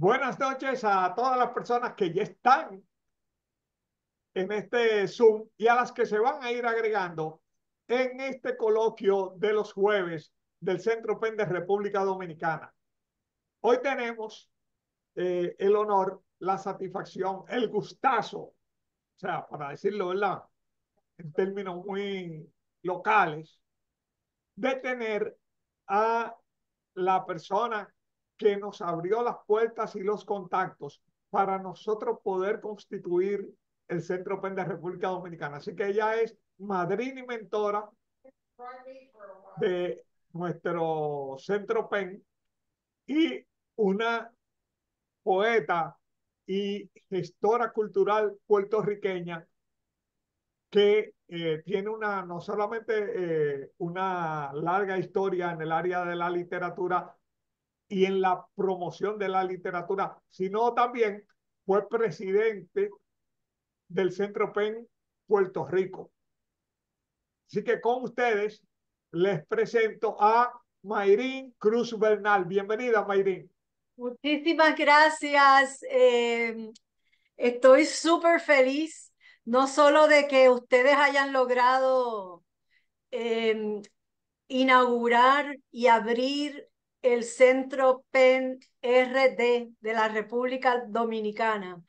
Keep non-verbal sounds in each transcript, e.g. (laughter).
Buenas noches a todas las personas que ya están en este Zoom y a las que se van a ir agregando en este coloquio de los jueves del Centro PEN de República Dominicana. Hoy tenemos eh, el honor, la satisfacción, el gustazo, o sea, para decirlo, En términos muy locales, de tener a la persona que nos abrió las puertas y los contactos para nosotros poder constituir el Centro PEN de República Dominicana. Así que ella es madrina y mentora de nuestro Centro PEN y una poeta y gestora cultural puertorriqueña que eh, tiene una, no solamente eh, una larga historia en el área de la literatura, y en la promoción de la literatura, sino también fue presidente del Centro PEN Puerto Rico. Así que con ustedes les presento a Mayrín Cruz Bernal. Bienvenida, Mayrín. Muchísimas gracias. Eh, estoy súper feliz, no solo de que ustedes hayan logrado eh, inaugurar y abrir el Centro PEN RD de la República Dominicana.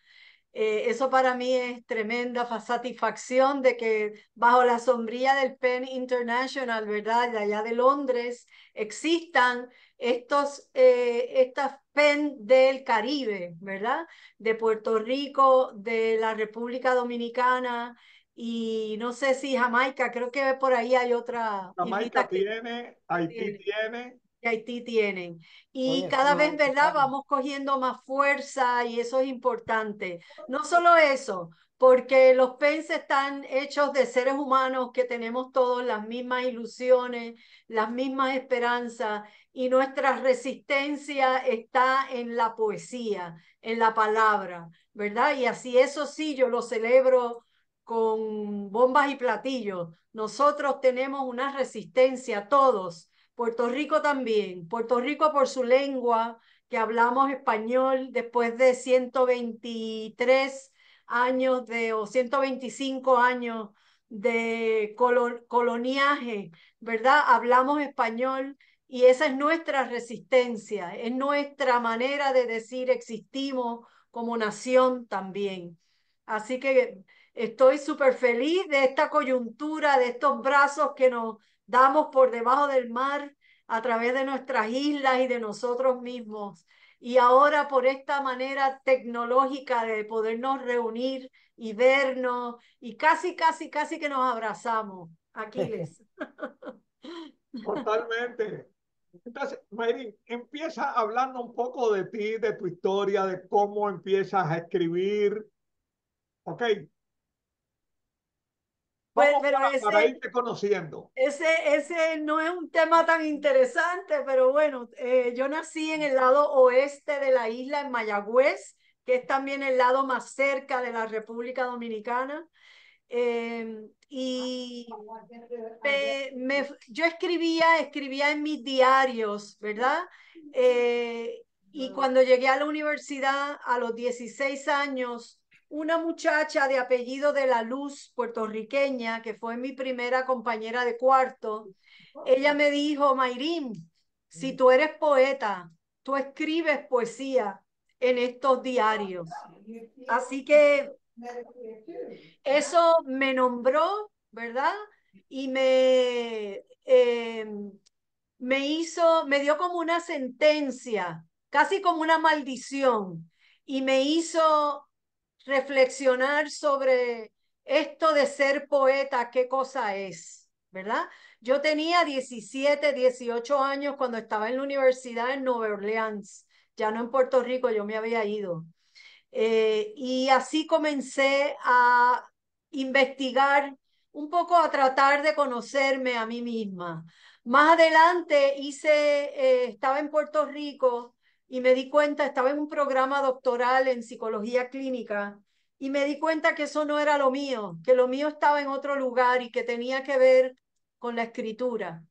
Eh, eso para mí es tremenda satisfacción de que bajo la sombrilla del PEN International, ¿verdad? De allá de Londres, existan estos, eh, estas PEN del Caribe, ¿verdad? De Puerto Rico, de la República Dominicana y no sé si Jamaica, creo que por ahí hay otra. Jamaica tiene, Haití tiene que Haití tienen. Y cada vez, ¿verdad? Vamos cogiendo más fuerza y eso es importante. No solo eso, porque los PENS están hechos de seres humanos que tenemos todos las mismas ilusiones, las mismas esperanzas y nuestra resistencia está en la poesía, en la palabra, ¿verdad? Y así eso sí, yo lo celebro con bombas y platillos. Nosotros tenemos una resistencia, todos, Puerto Rico también. Puerto Rico por su lengua, que hablamos español después de 123 años de, o 125 años de coloniaje, ¿verdad? Hablamos español y esa es nuestra resistencia, es nuestra manera de decir existimos como nación también. Así que estoy súper feliz de esta coyuntura, de estos brazos que nos damos por debajo del mar a través de nuestras islas y de nosotros mismos. Y ahora por esta manera tecnológica de podernos reunir y vernos y casi, casi, casi que nos abrazamos. Aquiles. (laughs) Totalmente. Entonces, Mary, empieza hablando un poco de ti, de tu historia, de cómo empiezas a escribir. Ok, pues, para, irte conociendo. Ese, no es un tema tan interesante, pero bueno, eh, yo nací en el lado oeste de la isla, en Mayagüez, que es también el lado más cerca de la República Dominicana. Em, y yo escribía, escribía en mis diarios, ¿verdad? Eh, y cuando llegué a la universidad a los 16 años, una muchacha de apellido de la Luz, puertorriqueña, que fue mi primera compañera de cuarto, ella me dijo, Mayrim, si mm. tú eres poeta, tú escribes poesía en estos diarios. Así que eso me nombró, ¿verdad? Y me, em, me hizo, me dio como una sentencia, casi como una maldición, y me hizo reflexionar sobre esto de ser poeta, qué cosa es, ¿verdad? Yo tenía 17, 18 años cuando estaba en la universidad en Nueva Orleans, ya no en Puerto Rico, yo me había ido. Eh, y así comencé a investigar un poco a tratar de conocerme a mí misma. Más adelante hice, eh, estaba en Puerto Rico y me di cuenta, estaba en un programa doctoral en psicología clínica y me di cuenta que eso no era lo mío, que lo mío estaba en otro lugar y que tenía que ver con la escritura.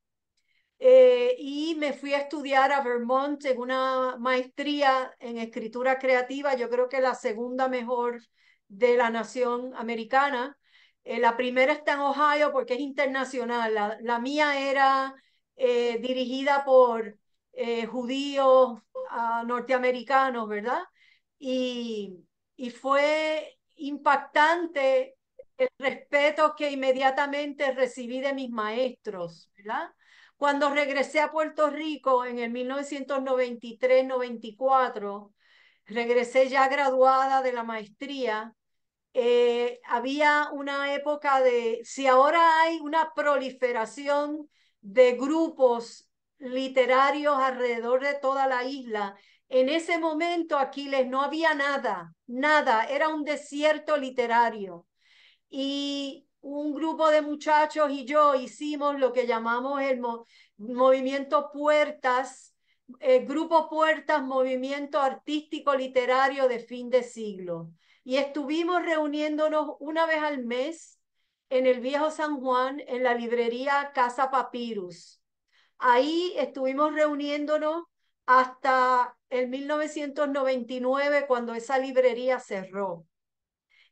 Eh, y me fui a estudiar a Vermont en una maestría en escritura creativa, yo creo que la segunda mejor de la nación americana. Eh, la primera está en Ohio porque es internacional. La, mía era eh, dirigida por eh, judíos ah, norteamericanos, ¿verdad? Y, fue impactante el respeto que inmediatamente recibí de mis maestros, ¿verdad? Cuando regresé a Puerto Rico en el 1993-94, regresé ya graduada de la maestría, eh, había una época de, si ahora hay una proliferación de grupos literarios alrededor de toda la isla. En ese momento, Aquiles, no había nada, nada, era un desierto literario. Y un grupo de muchachos y yo hicimos lo que llamamos el movimiento Puertas, el eh, grupo Puertas, movimiento artístico literario de fin de siglo. Y estuvimos reuniéndonos una vez al mes en el viejo San Juan, en la librería Casa Papyrus Ahí estuvimos reuniéndonos hasta el 1999, cuando esa librería cerró.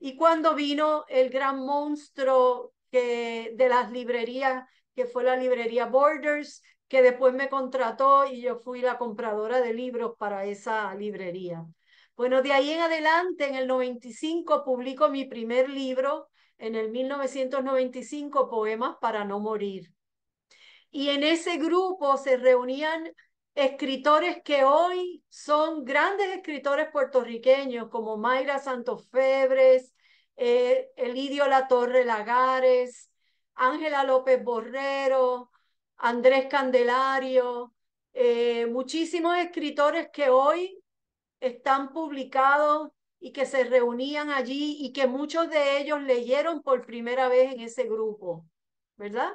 Y cuando vino el gran monstruo que, de las librerías, que fue la librería Borders, que después me contrató y yo fui la compradora de libros para esa librería. Bueno, de ahí en adelante, en el 95, publico mi primer libro, en el 1995, Poemas para no morir y en ese grupo se reunían escritores que hoy son grandes escritores puertorriqueños, como Mayra Santos Febres, eh, Elidio Torre Lagares, Ángela López Borrero, Andrés Candelario, eh, muchísimos escritores que hoy están publicados y que se reunían allí y que muchos de ellos leyeron por primera vez en ese grupo, ¿verdad?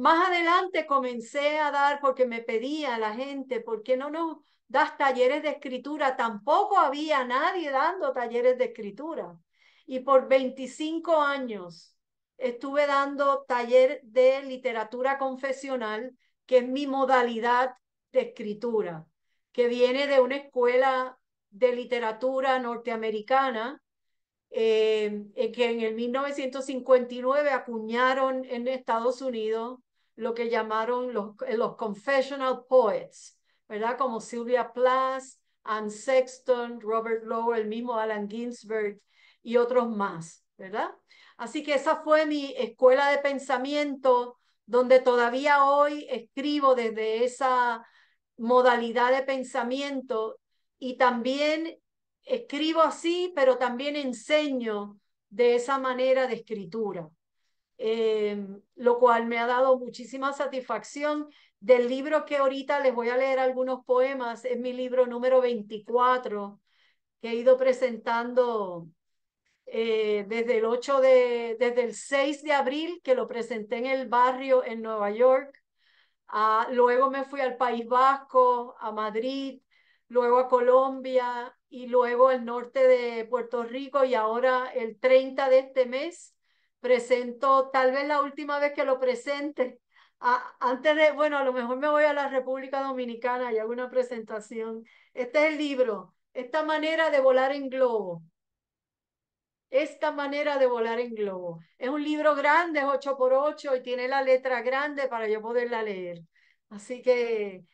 Más adelante comencé a dar porque me pedía la gente, ¿por qué no nos das talleres de escritura? Tampoco había nadie dando talleres de escritura. Y por 25 años estuve dando taller de literatura confesional, que es mi modalidad de escritura, que viene de una escuela de literatura norteamericana, eh, que en el 1959 acuñaron en Estados Unidos lo que llamaron eh, los, confessional poets, ¿verdad? Como Sylvia Plath, Anne Sexton, Robert Lowe, el mismo Alan Ginsberg y otros más, ¿verdad? Así que esa fue mi escuela de pensamiento, donde todavía hoy escribo desde esa modalidad de pensamiento y también escribo así, pero también enseño de esa manera de escritura. Em, lo cual me ha dado muchísima satisfacción. Del libro que ahorita les voy a leer algunos poemas, es mi libro número 24, que he ido presentando eh, desde el 8 de, desde el 6 de abril, que lo presenté en el barrio en Nueva York. Ah, luego me fui al País Vasco, a Madrid, luego a Colombia y luego al norte de Puerto Rico y ahora el 30 de este mes presento tal vez la última vez que lo presente. antes de, bueno, a lo mejor me voy a la República Dominicana y hago una presentación. Este es el libro, esta manera de volar en globo. Esta manera de volar en globo. Es un libro grande, es 8x8 y tiene la letra grande para yo poderla leer. Así que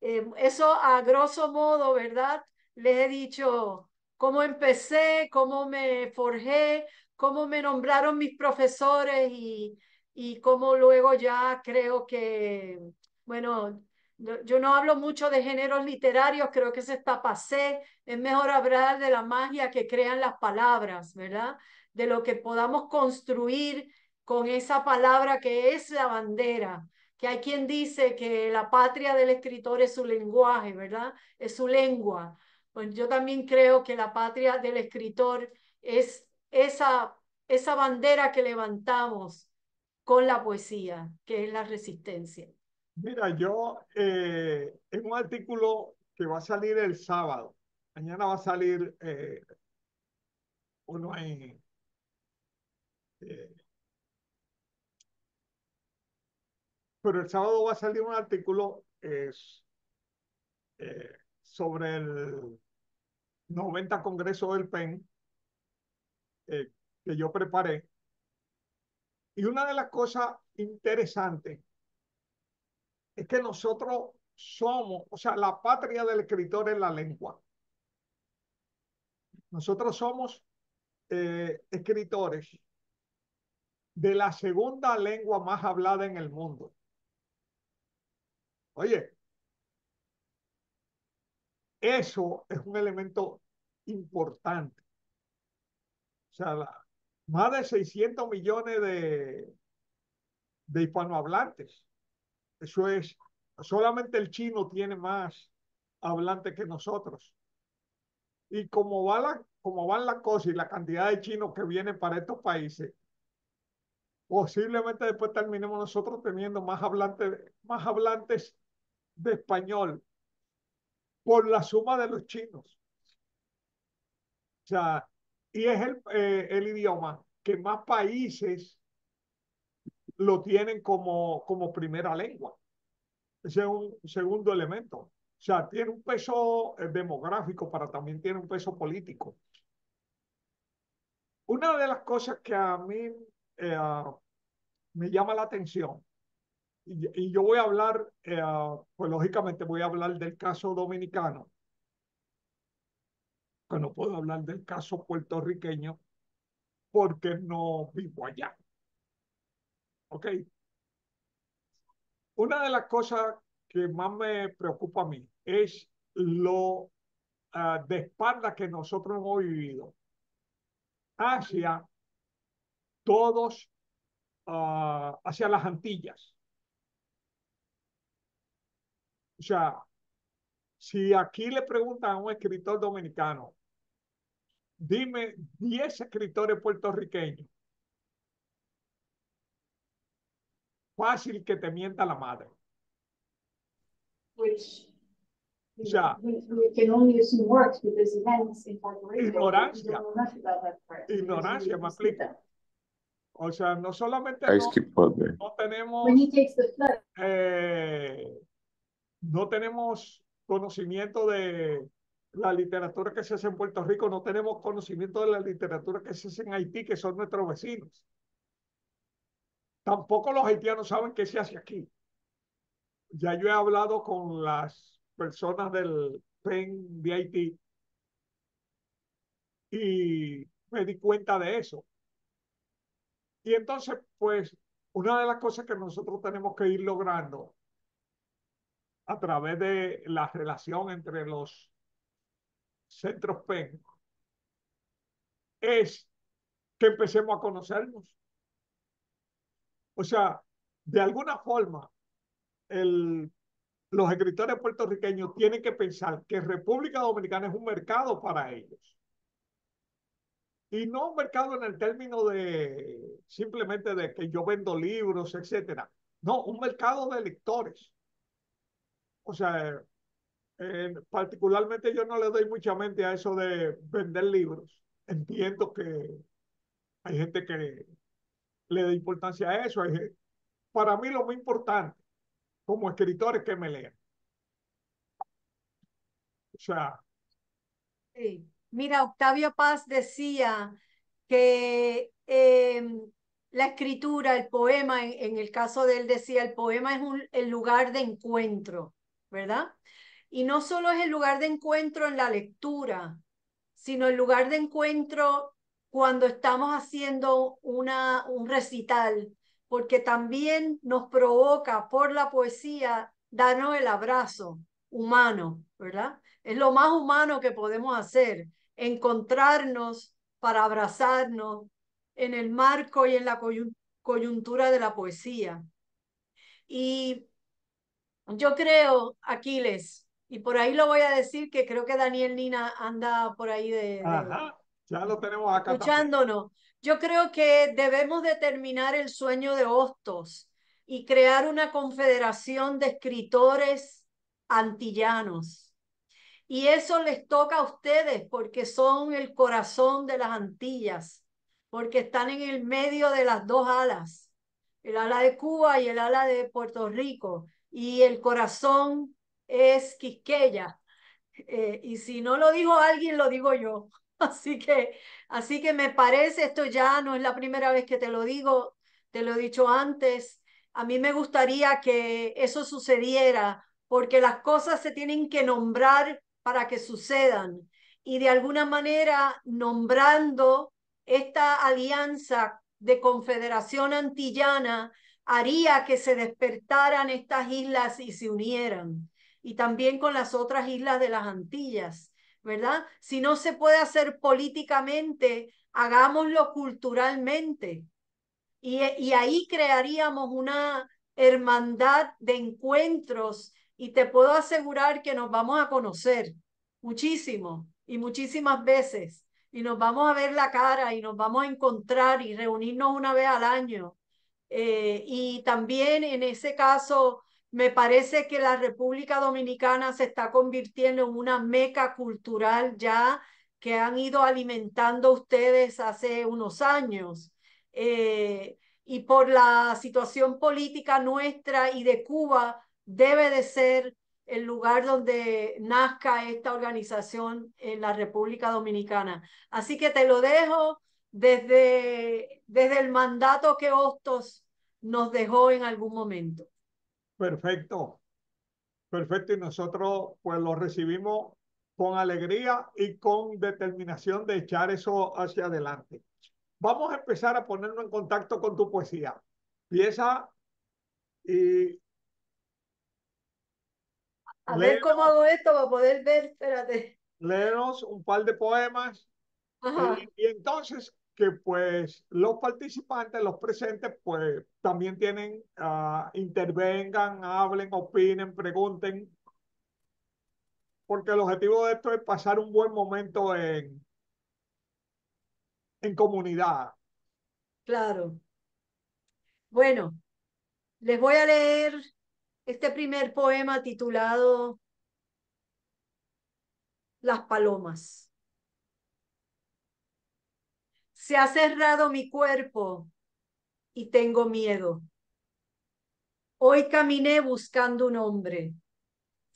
em, eso a grosso modo, ¿verdad? Les he dicho cómo empecé, cómo me forjé, cómo me nombraron mis profesores y, y cómo luego ya creo que, bueno, yo no hablo mucho de géneros literarios, creo que se está pasé, es mejor hablar de la magia que crean las palabras, ¿verdad? De lo que podamos construir con esa palabra que es la bandera, que hay quien dice que la patria del escritor es su lenguaje, ¿verdad? Es su lengua. Pues yo también creo que la patria del escritor es esa, esa bandera que levantamos con la poesía, que es la resistencia. Mira, yo eh, en un artículo que va a salir el sábado, mañana va a salir eh, uno en... Eh, pero el sábado va a salir un artículo eh, sobre el 90 Congreso del PEN eh, que yo preparé. Y una de las cosas interesantes es que nosotros somos, o sea, la patria del escritor es la lengua. Nosotros somos eh, escritores de la segunda lengua más hablada en el mundo. Oye, eso es un elemento importante. O sea, más de 600 millones de, de hispanohablantes. Eso es, solamente el chino tiene más hablantes que nosotros. Y como, va como van las cosas y la cantidad de chinos que vienen para estos países, posiblemente después terminemos nosotros teniendo más hablantes, más hablantes de español por la suma de los chinos. O sea, y es el, eh, el idioma que más países lo tienen como, como primera lengua. Ese es un segundo elemento. O sea, tiene un peso eh, demográfico, pero también tiene un peso político. Una de las cosas que a mí eh, me llama la atención, y, yo voy a hablar, pues lógicamente voy a hablar del caso dominicano, que no puedo hablar del caso puertorriqueño porque no vivo allá. ¿Ok? Una de las cosas que más me preocupa a mí es lo ah, de espalda que nosotros hemos vivido hacia todos, ah, hacia las Antillas. O sea, si aquí le preguntan a un escritor dominicano, Dime 10 escritores puertorriqueños. Fácil que te mienta la madre. Which, Ignorancia. Ignorancia, me explica. O sea, no solamente no, no, tenemos eh, no tenemos conocimiento de la literatura que se hace en Puerto Rico, no tenemos conocimiento de la literatura que se hace en Haití, que son nuestros vecinos. Tampoco los haitianos saben qué se hace aquí. Ya yo he hablado con las personas del PEN de Haití y me di cuenta de eso. Y entonces, pues, una de las cosas que nosotros tenemos que ir logrando a través de la relación entre los Centros PEN, es que empecemos a conocernos. O sea, de alguna forma, el, los escritores puertorriqueños tienen que pensar que República Dominicana es un mercado para ellos. Y no un mercado en el término de simplemente de que yo vendo libros, etcétera. No, un mercado de lectores. O sea, particularmente yo no le doy mucha mente a eso de vender libros. Entiendo que hay gente que le da importancia a eso. para mí lo muy importante como escritor es que me lean. O sea. Sí. Mira, Octavio Paz decía que em, la escritura, el poema, en, en, el caso de él decía, el poema es un, el lugar de encuentro, ¿verdad? Y no solo es el lugar de encuentro en la lectura, sino el lugar de encuentro cuando estamos haciendo una, un recital, porque también nos provoca por la poesía darnos el abrazo humano, ¿verdad? Es lo más humano que podemos hacer, encontrarnos para abrazarnos en el marco y en la coyuntura de la poesía. Y yo creo, Aquiles, y por ahí lo voy a decir que creo que Daniel Nina anda por ahí de, Ajá, ya lo tenemos acá. Escuchándonos. Yo creo que debemos determinar el sueño de Hostos y crear una confederación de escritores antillanos. Y eso les toca a ustedes porque son el corazón de las Antillas, porque están en el medio de las dos alas, el ala de Cuba y el ala de Puerto Rico, y el corazón es Quisqueya. Eh, y si no lo dijo alguien, lo digo yo. (laughs) Así que, así que me parece, esto ya no es la primera vez que te lo digo, te lo he dicho antes. A mí me gustaría que eso sucediera, porque las cosas se tienen que nombrar para que sucedan. Y de alguna manera, nombrando esta alianza de confederación antillana, haría que se despertaran estas islas y se unieran y también con las otras islas de las Antillas, ¿verdad? Si no se puede hacer políticamente, hagámoslo culturalmente. Y, ahí crearíamos una hermandad de encuentros y te puedo asegurar que nos vamos a conocer muchísimo y muchísimas veces y nos vamos a ver la cara y nos vamos a encontrar y reunirnos una vez al año. Eh, y también en ese caso me parece que la República Dominicana se está convirtiendo en una meca cultural ya que han ido alimentando ustedes hace unos años. Eh, y por la situación política nuestra y de Cuba, debe de ser el lugar donde nazca esta organización en la República Dominicana. Así que te lo dejo desde, desde el mandato que Hostos nos dejó en algún momento. Perfecto. Perfecto. Y nosotros pues lo recibimos con alegría y con determinación de echar eso hacia adelante. Vamos a empezar a ponernos en contacto con tu poesía. empieza y... A ver cómo hago esto para poder ver, espérate. Léenos un par de poemas. Y, y entonces que pues los participantes, los presentes, pues también tienen, ah, intervengan, hablen, opinen, pregunten, porque el objetivo de esto es pasar un buen momento en, en comunidad. Claro. Bueno, les voy a leer este primer poema titulado Las Palomas. Se ha cerrado mi cuerpo y tengo miedo. Hoy caminé buscando un hombre.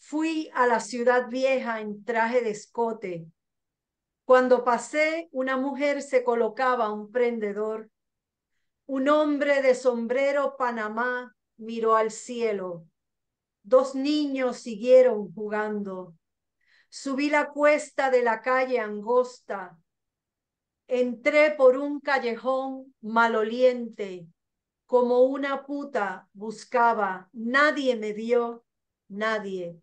Fui a la ciudad vieja en traje de escote. Cuando pasé, una mujer se colocaba un prendedor. Un hombre de sombrero panamá miró al cielo. Dos niños siguieron jugando. Subí la cuesta de la calle angosta Entré por un callejón maloliente, como una puta buscaba, nadie me dio, nadie.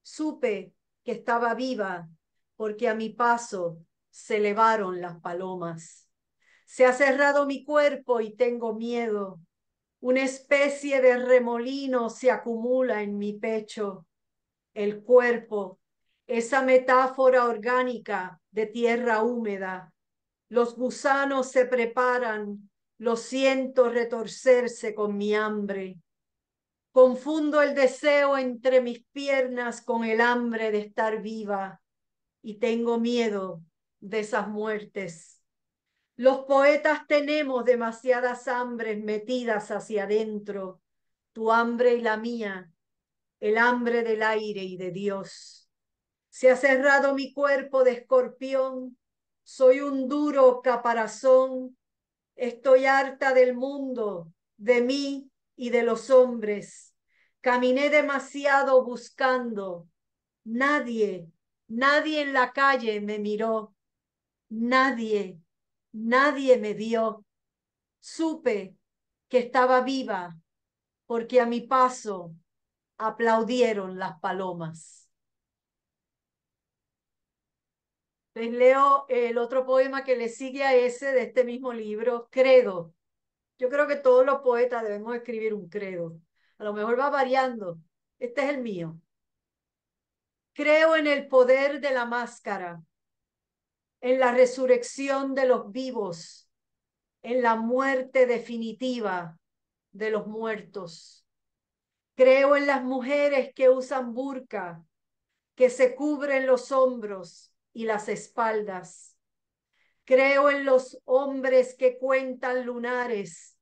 Supe que estaba viva porque a mi paso se elevaron las palomas. Se ha cerrado mi cuerpo y tengo miedo. Una especie de remolino se acumula en mi pecho. El cuerpo, esa metáfora orgánica de tierra húmeda, los gusanos se preparan, Lo siento retorcerse con mi hambre. Confundo el deseo entre mis piernas con el hambre de estar viva y tengo miedo de esas muertes. Los poetas tenemos demasiadas hambres metidas hacia adentro, tu hambre y la mía, el hambre del aire y de Dios. Se ha cerrado mi cuerpo de escorpión soy un duro caparazón, estoy harta del mundo, de mí y de los hombres. Caminé demasiado buscando. Nadie, nadie en la calle me miró. Nadie, nadie me vio. Supe que estaba viva porque a mi paso aplaudieron las palomas. Les leo el otro poema que le sigue a ese de este mismo libro, Credo. Yo creo que todos los poetas debemos escribir un credo. A lo mejor va variando. Este es el mío. Creo en el poder de la máscara, en la resurrección de los vivos, en la muerte definitiva de los muertos. Creo en las mujeres que usan burka, que se cubren los hombros, y las espaldas. Creo en los hombres que cuentan lunares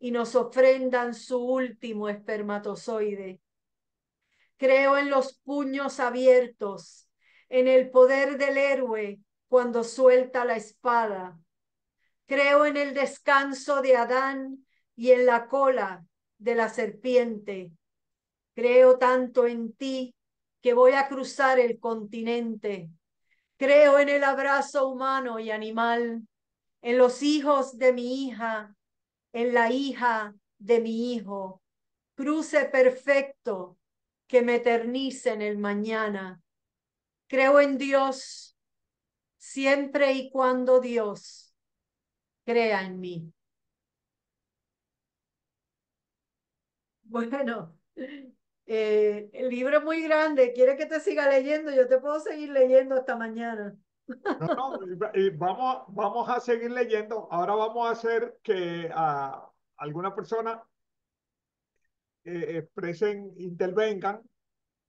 y nos ofrendan su último espermatozoide. Creo en los puños abiertos, en el poder del héroe cuando suelta la espada. Creo en el descanso de Adán y en la cola de la serpiente. Creo tanto en ti que voy a cruzar el continente Creo en el abrazo humano y animal, en los hijos de mi hija, en la hija de mi hijo. Cruce perfecto que me eternice en el mañana. Creo en Dios siempre y cuando Dios crea en mí. Bueno, eh, el libro es muy grande, ¿quieres que te siga leyendo? Yo te puedo seguir leyendo hasta mañana. No, no, (laughs) vamos, vamos a seguir leyendo. Ahora vamos a hacer que alguna persona eh, expresen, intervengan.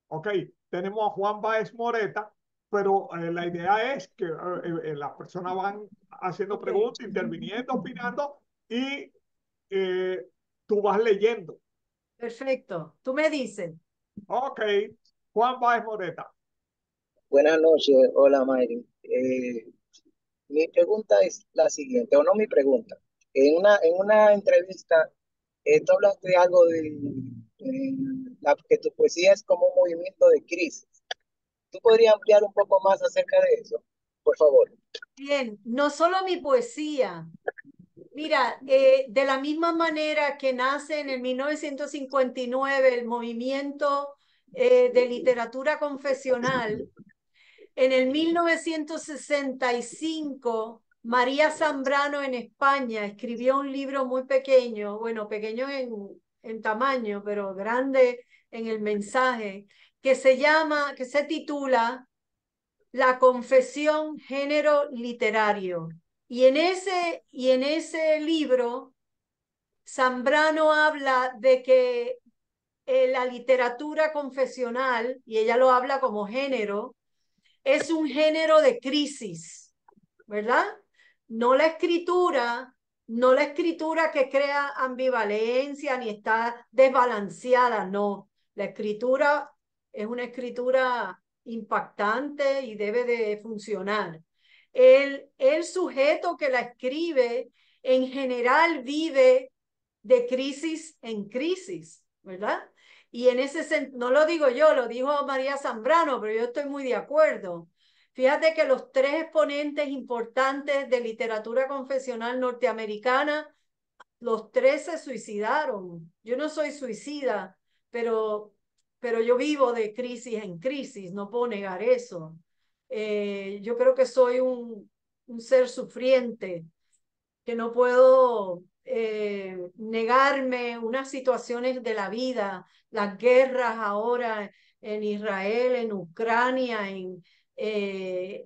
Ok, tenemos a Juan Baez Moreta, pero eh, la idea es que las personas van haciendo preguntas, interviniendo, opinando y tú vas leyendo. Perfecto. Tú me dices. Ok. Juan Baez Moreta. Buenas noches. Hola, Mayri. Eh, mi pregunta es la siguiente, o no mi pregunta. En una, en una entrevista, eh, tú hablaste de algo de, la, que tu poesía es como un movimiento de crisis. ¿Tú podrías ampliar un poco más acerca de eso? Por favor. Bien, no solo mi poesía, Mira, eh, de la misma manera que nace en el 1959 el movimiento eh, de literatura confesional, en el 1965 María Zambrano en España escribió un libro muy pequeño, bueno, pequeño en, en tamaño, pero grande en el mensaje, que se llama, que se titula La confesión género literario. Y en ese, y en ese libro, Zambrano habla de que eh, la literatura confesional, y ella lo habla como género, es un género de crisis, ¿verdad? No la escritura, no la escritura que crea ambivalencia ni está desbalanceada, no. La escritura es una escritura impactante y debe de funcionar. El, sujeto que la escribe en general vive de crisis en crisis, ¿verdad? Y en ese sentido, no lo digo yo, lo dijo María Zambrano, pero yo estoy muy de acuerdo. Fíjate que los tres exponentes importantes de literatura confesional norteamericana, los tres se suicidaron. Yo no soy suicida, pero, pero yo vivo de crisis en crisis, no puedo negar eso. Eh, yo creo que soy un, ser sufriente, que no puedo eh, negarme unas situaciones de la vida, las guerras ahora en Israel, en Ucrania, en, eh,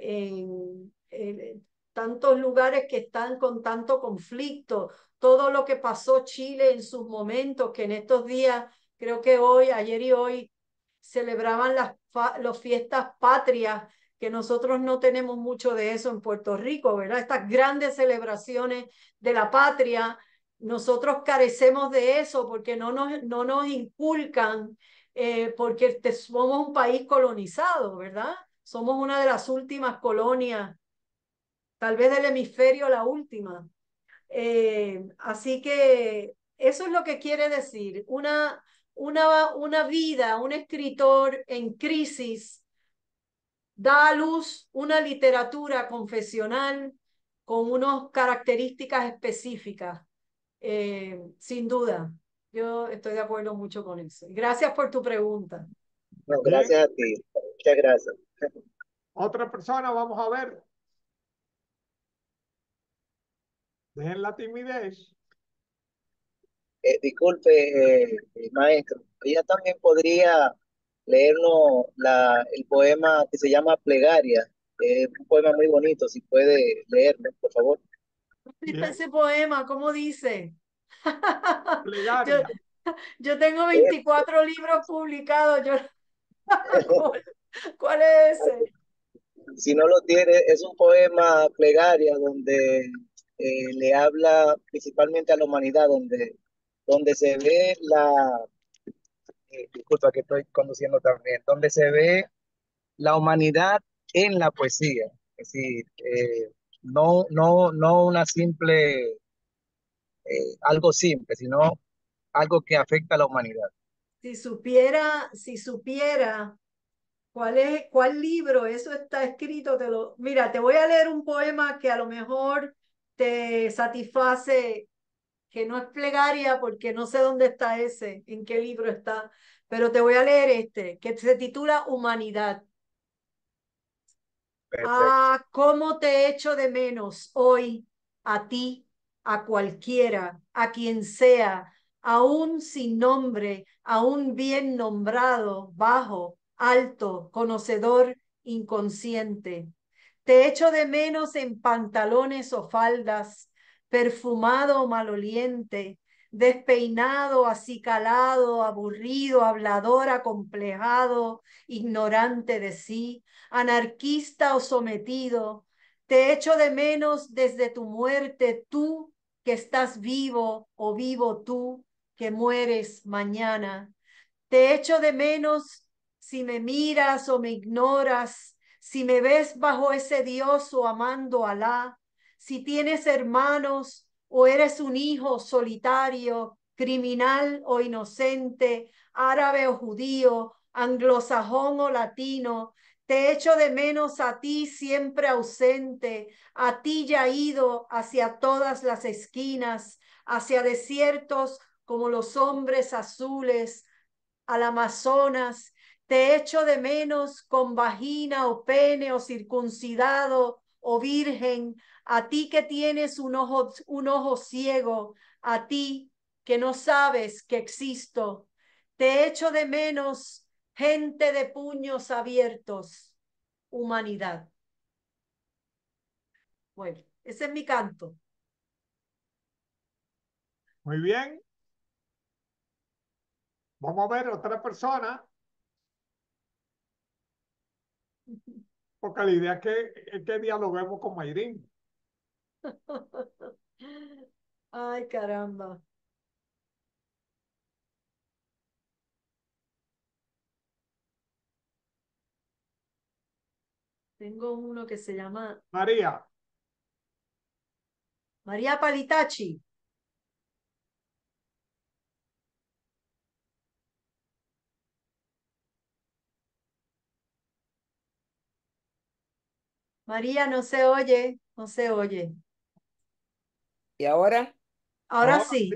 en, tantos lugares que están con tanto conflicto, todo lo que pasó Chile en sus momentos, que en estos días, creo que hoy, ayer y hoy, celebraban las, las fiestas patrias que nosotros no tenemos mucho de eso en Puerto Rico, ¿verdad? Estas grandes celebraciones de la patria, nosotros carecemos de eso porque no nos, no nos inculcan, eh, porque somos un país colonizado, ¿verdad? Somos una de las últimas colonias, tal vez del hemisferio la última. Eh, así que eso es lo que quiere decir, una, una, una vida, un escritor en crisis da a luz una literatura confesional con unas características específicas, eh, sin duda. Yo estoy de acuerdo mucho con eso. Gracias por tu pregunta. gracias a ti. Muchas gracias. Otra persona, vamos a ver. Dejen la timidez. Eh, disculpe, eh, maestro. Ella también podría leernos la, el poema que se llama Plegaria. Es un poema muy bonito, si puede leerlo, por favor. dice ese poema, ¿cómo dice? Plegaria. (laughs) Yo, tengo 24 libros publicados. (laughs) ¿Cuál es ese? Si no lo tiene, es un poema plegaria donde eh, le habla principalmente a la humanidad, donde, donde se ve la, eh, disculpa que estoy conduciendo también, donde se ve la humanidad en la poesía. Es decir, eh, no, no, no una simple, eh, algo simple, sino algo que afecta a la humanidad. Si supiera, si supiera cuál es, cuál libro eso está escrito, te lo, mira, te voy a leer un poema que a lo mejor te satisface que no es plegaria porque no sé dónde está ese, en qué libro está, pero te voy a leer este, que se titula Humanidad. Ah, cómo te echo de menos hoy, a ti, a cualquiera, a quien sea, aún sin nombre, aún bien nombrado, bajo, alto, conocedor, inconsciente. Te echo de menos en pantalones o faldas, perfumado o maloliente, despeinado, acicalado, aburrido, hablador, acomplejado, ignorante de sí, anarquista o sometido. Te echo de menos desde tu muerte, tú que estás vivo o vivo tú que mueres mañana. Te echo de menos si me miras o me ignoras, si me ves bajo ese Dios o amando a Alá, si tienes hermanos o eres un hijo solitario, criminal o inocente, árabe o judío, anglosajón o latino, te echo de menos a ti siempre ausente, a ti ya ido hacia todas las esquinas, hacia desiertos como los hombres azules, al Amazonas, te echo de menos con vagina o pene o circuncidado o virgen, a ti que tienes un ojo, un ojo ciego, a ti que no sabes que existo. Te echo de menos, gente de puños abiertos, humanidad. Bueno, ese es mi canto. Muy bien. Vamos a ver otra persona. (laughs) Porque la idea es que, es que dialoguemos con Mayrín. (laughs) Ay, caramba. Tengo uno que se llama María. María Palitachi. María, no se oye, no se oye. ¿Y ahora? Ahora ah, sí.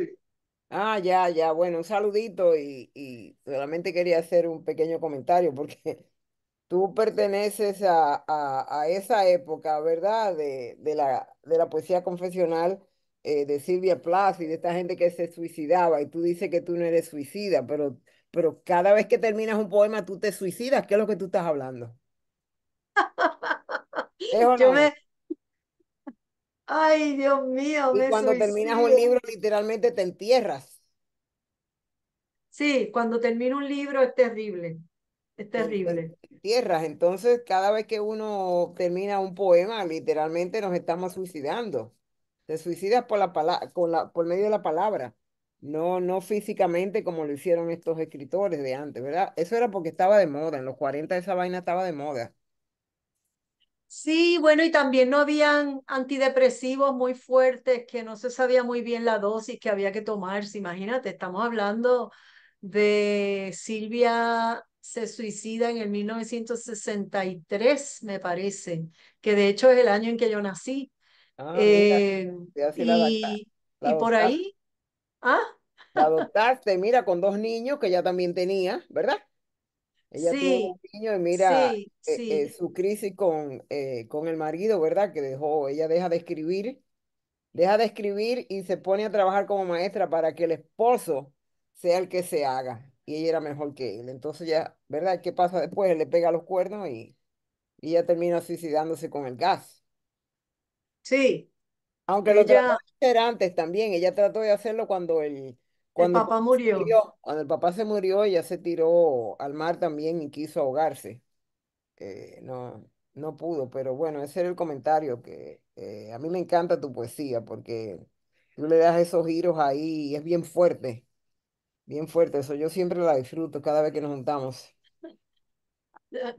Ah, ya, ya. Bueno, un saludito y, y, solamente quería hacer un pequeño comentario porque (laughs) tú perteneces a, a, esa época, ¿verdad? De, la, de la poesía confesional eh, de Silvia Plath y de esta gente que se suicidaba y tú dices que tú no eres suicida, pero, pero cada vez que terminas un poema tú te suicidas. ¿Qué es lo que tú estás hablando? (laughs) Yo Ay, Dios mío, y cuando terminas un libro, literalmente te entierras. Sí, cuando termino un libro es terrible. Es terrible. entierras. Entonces, cada vez que uno termina un poema, literalmente nos estamos suicidando. Te suicidas por la con la, por medio de la palabra. No, no físicamente como lo hicieron estos escritores de antes, ¿verdad? Eso era porque estaba de moda. En los 40 esa vaina estaba de moda. Sí, bueno, y también no habían antidepresivos muy fuertes, que no se sabía muy bien la dosis que había que tomarse. Imagínate, estamos hablando de Silvia se suicida en el 1963, me parece, que de hecho es el año en que yo nací. Ah, eh, y, por ahí, ¿ah? adoptaste, mira, con dos niños que ya también tenía, ¿verdad? Ella tuvo un niño y mira eh, eh, su crisis con, eh, con el marido, ¿verdad? Que dejó, ella deja de escribir, deja de escribir y se pone a trabajar como maestra para que el esposo sea el que se haga. Y ella era mejor que él. Entonces ya, ¿verdad? ¿Qué pasa después? Él le pega los cuernos y, y ella termina suicidándose con el gas. Sí. Aunque lo trató de hacer antes también. Ella trató de hacerlo cuando el, cuando el papá murió. Cuando el papá se murió, ella se tiró al mar también y quiso ahogarse. no, no pudo, pero bueno, ese era el comentario que eh, a mí me encanta tu poesía porque tú le das esos giros ahí y es bien fuerte, bien fuerte. Eso yo siempre la disfruto cada vez que nos juntamos. (laughs)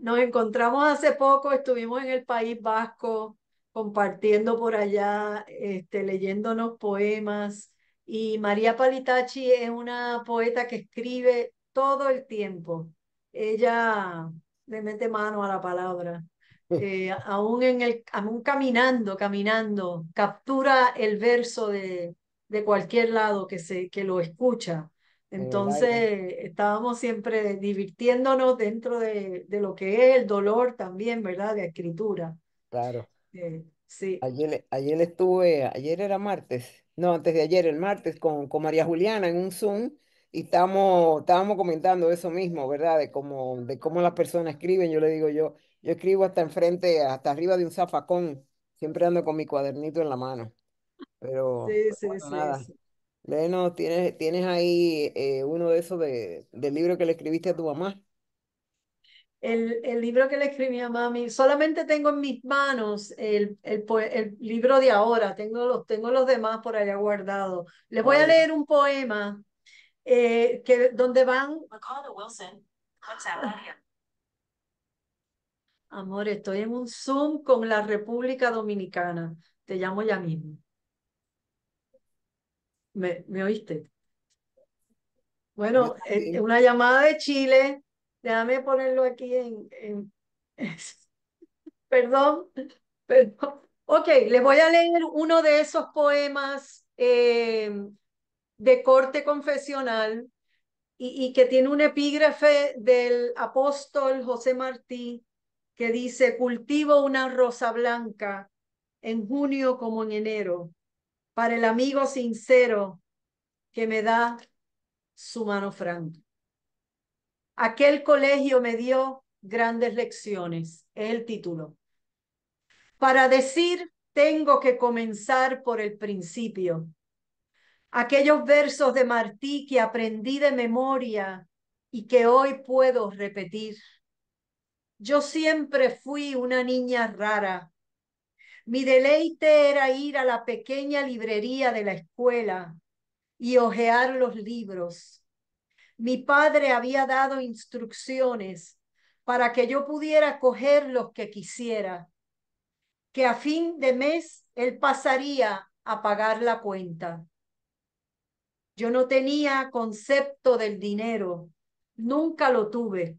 Nos encontramos hace poco, estuvimos en el País Vasco compartiendo por allá, este, leyéndonos poemas y María Palitachi es una poeta que escribe todo el tiempo. Ella le mete mano a la palabra. Mm. Eh, aún, en el, aún caminando, caminando, captura el verso de, de cualquier lado que, se, que lo escucha. Entonces estábamos siempre divirtiéndonos dentro de, de, lo que es el dolor también, ¿verdad? De escritura. Claro. Eh, sí. Ayer, ayer estuve, ayer era martes, no, antes de ayer, el martes, con, con María Juliana en un Zoom y estábamos, estábamos comentando eso mismo, ¿verdad? De cómo, de cómo las personas escriben. Yo le digo yo, yo escribo hasta enfrente, hasta arriba de un zafacón, siempre ando con mi cuadernito en la mano. Pero bueno, nada. tienes, tienes ahí eh, uno de esos de, del libro que le escribiste a tu mamá el, libro que le escribí a mami. Solamente tengo en mis manos el, el, libro de ahora, tengo los, tengo los demás por allá guardado Les voy a leer un poema eh, que, donde van... Amor, estoy en un Zoom con la República Dominicana. Te llamo ya mismo. ¿Me, oíste? Bueno, eh, una llamada de Chile, Déjame ponerlo aquí en... (laughs) perdón, (laughs) perdón. Ok, les voy a leer uno de esos poemas eh, de corte confesional y, y que tiene un epígrafe del apóstol José Martí que dice, cultivo una rosa blanca en junio como en enero, para el amigo sincero que me da su mano franca. Aquel colegio me dio grandes lecciones, el título. Para decir, tengo que comenzar por el principio. Aquellos versos de Martí que aprendí de memoria y que hoy puedo repetir. Yo siempre fui una niña rara. Mi deleite era ir a la pequeña librería de la escuela y hojear los libros mi padre había dado instrucciones para que yo pudiera coger los que quisiera, que a fin de mes él pasaría a pagar la cuenta. Yo no tenía concepto del dinero, nunca lo tuve.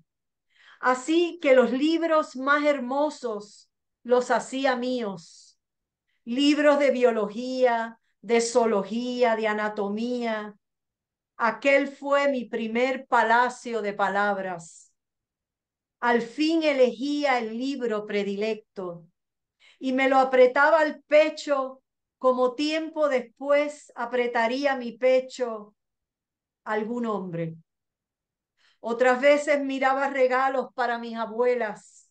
Así que los libros más hermosos los hacía míos. Libros de biología, de zoología, de anatomía, Aquel fue mi primer palacio de palabras. Al fin elegía el libro predilecto y me lo apretaba al pecho como tiempo después apretaría mi pecho algún hombre. Otras veces miraba regalos para mis abuelas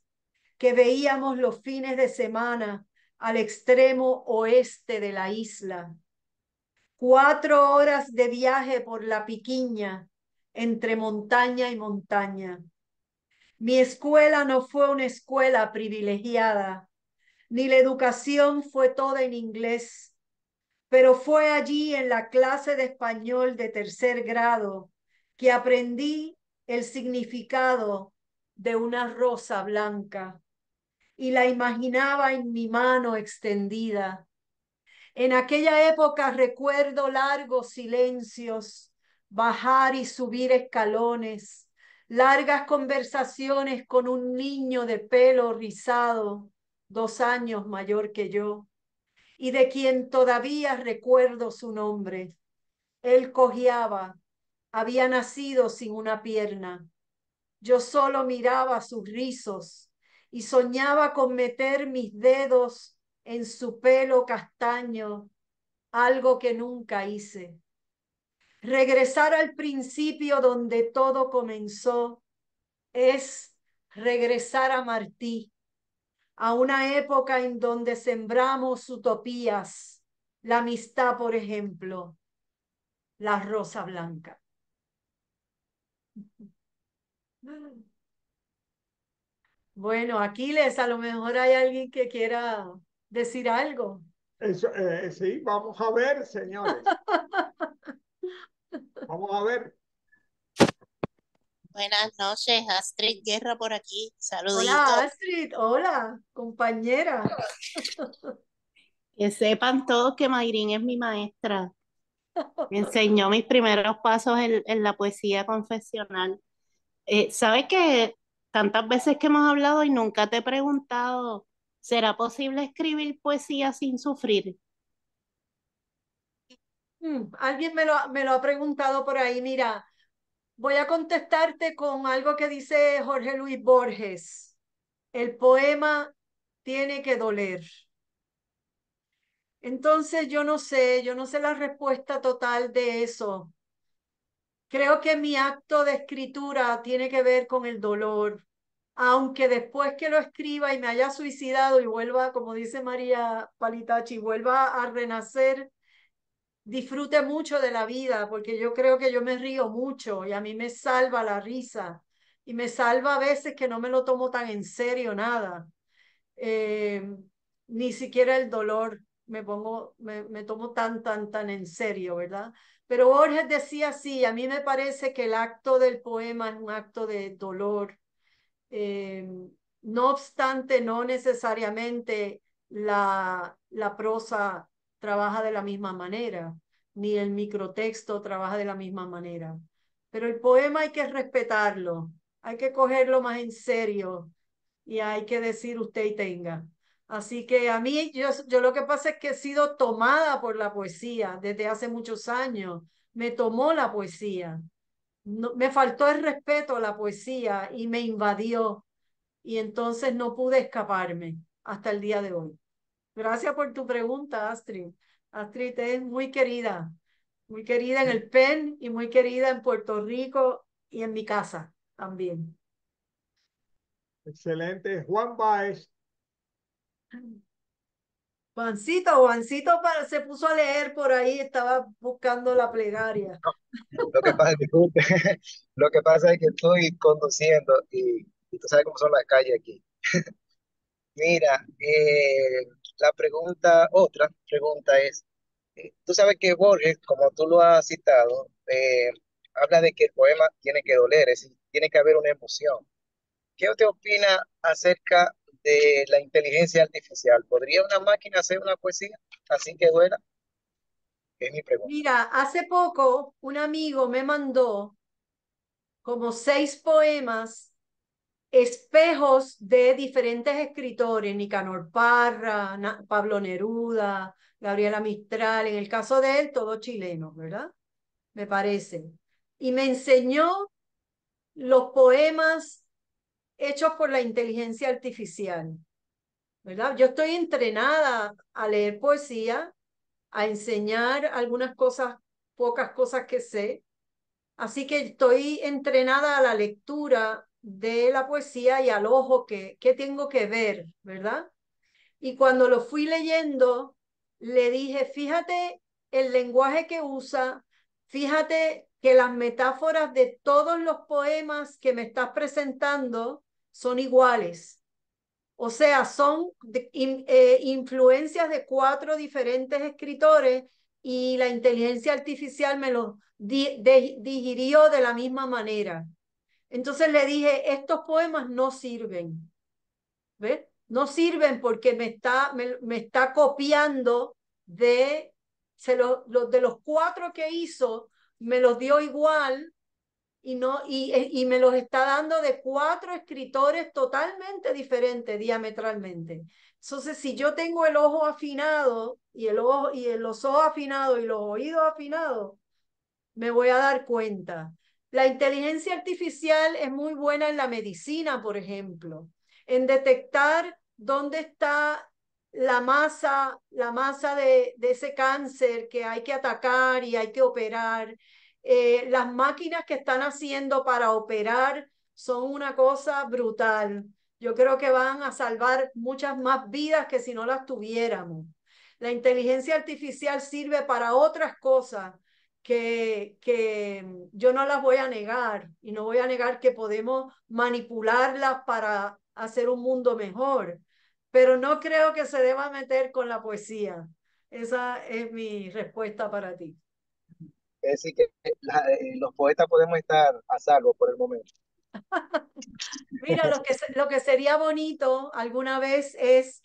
que veíamos los fines de semana al extremo oeste de la isla cuatro horas de viaje por la piquiña, entre montaña y montaña. Mi escuela no fue una escuela privilegiada, ni la educación fue toda en inglés, pero fue allí en la clase de español de tercer grado que aprendí el significado de una rosa blanca y la imaginaba en mi mano extendida en aquella época recuerdo largos silencios, bajar y subir escalones, largas conversaciones con un niño de pelo rizado, dos años mayor que yo, y de quien todavía recuerdo su nombre. Él cojeaba, había nacido sin una pierna. Yo solo miraba sus rizos y soñaba con meter mis dedos en su pelo castaño algo que nunca hice. Regresar al principio donde todo comenzó es regresar a Martí, a una época en donde sembramos utopías, la amistad, por ejemplo, la rosa blanca. (laughs) Bueno, Aquiles, a lo mejor hay alguien que quiera decir algo. Eh, sí, vamos a ver, señores. (laughs) vamos a ver. Buenas noches, Astrid Guerra por aquí. Saluditos. Hola, Astrid. Hola, compañera. que sepan todos que Mayrin es mi maestra. Me enseñó mis primeros pasos en, la poesía confesional. Eh, ¿Sabes que tantas veces que hemos hablado y nunca te he preguntado ¿Será posible escribir poesía sin sufrir? Mm, alguien me lo, me lo ha preguntado por ahí. Mira, voy a contestarte con algo que dice Jorge Luis Borges. El poema tiene que doler. Entonces yo no sé, yo no sé la respuesta total de eso. Creo que mi acto de escritura tiene que ver con el dolor, aunque después que lo escriba y me haya suicidado y vuelva, como dice María Palitachi, vuelva a renacer, disfrute mucho de la vida, porque yo creo que yo me río mucho y a mí me salva la risa y me salva a veces que no me lo tomo tan en serio nada, eh, ni siquiera el dolor me pongo, me, tomo tan, tan, tan en serio, ¿verdad? Pero Borges decía así, a mí me parece que el acto del poema es un acto de dolor, Em, no obstante, no necesariamente la, la prosa trabaja de la misma manera, ni el microtexto trabaja de la misma manera. Pero el poema hay que respetarlo, hay que cogerlo más en serio y hay que decir usted y tenga. Así que a mí, yo, yo lo que pasa es que he sido tomada por la poesía desde hace muchos años. Me tomó la poesía me faltó el respeto a la poesía y me invadió y entonces no pude escaparme hasta el día de hoy. Gracias por tu pregunta, Astrid. Astrid es muy querida, muy querida en el PEN y muy querida en Puerto Rico y en mi casa también. Excelente. Juan Baez. Juancito, Juancito se puso a leer por ahí, estaba buscando la plegaria. lo, que pasa es que, (laughs) lo que pasa es que estoy conduciendo y, tú sabes cómo son las calles aquí. (laughs) Mira, eh, la pregunta, otra pregunta es, eh, tú sabes que Borges, como tú lo has citado, eh, habla de que el poema tiene que doler, es decir, tiene que haber una emoción. ¿Qué usted opina acerca de la inteligencia artificial. ¿Podría una máquina hacer una poesía así que duela? Es mi pregunta. Mira, hace poco un amigo me mandó como seis poemas, espejos de diferentes escritores, Nicanor Parra, Pablo Neruda, Gabriela Mistral, en el caso de él, todos chilenos, ¿verdad? Me parece. Y me enseñó los poemas hechos por la inteligencia artificial. ¿verdad? Yo estoy entrenada a leer poesía, a enseñar algunas cosas, pocas cosas que sé. Así que estoy entrenada a la lectura de la poesía y al ojo que, que tengo que ver, ¿verdad? Y cuando lo fui leyendo, le dije, fíjate el lenguaje que usa, fíjate que las metáforas de todos los poemas que me estás presentando son iguales. O sea, son eh, influencias de cuatro diferentes escritores y la inteligencia artificial me los digirió de la misma manera. Entonces le dije, estos poemas no sirven. ¿Ves? No sirven porque me está, me, está copiando de, se de los cuatro que hizo, me los dio igual y, no, y, eh, y, me los está dando de cuatro escritores totalmente diferentes, diametralmente. Entonces, si yo tengo el ojo afinado y, el ojo, y el, los ojos afinados y los oídos afinados, me voy a dar cuenta. La inteligencia artificial es muy buena en la medicina, por ejemplo, en detectar dónde está la masa, la masa de, de ese cáncer que hay que atacar y hay que operar eh, las máquinas que están haciendo para operar son una cosa brutal. Yo creo que van a salvar muchas más vidas que si no las tuviéramos. La inteligencia artificial sirve para otras cosas que, que yo no las voy a negar y no voy a negar que podemos manipularlas para hacer un mundo mejor, pero no creo que se deba meter con la poesía. Esa es mi respuesta para ti. Es decir, que eh, eh, los poetas podemos estar a salvo por el momento. (laughs) Mira, lo que, lo que sería bonito alguna vez es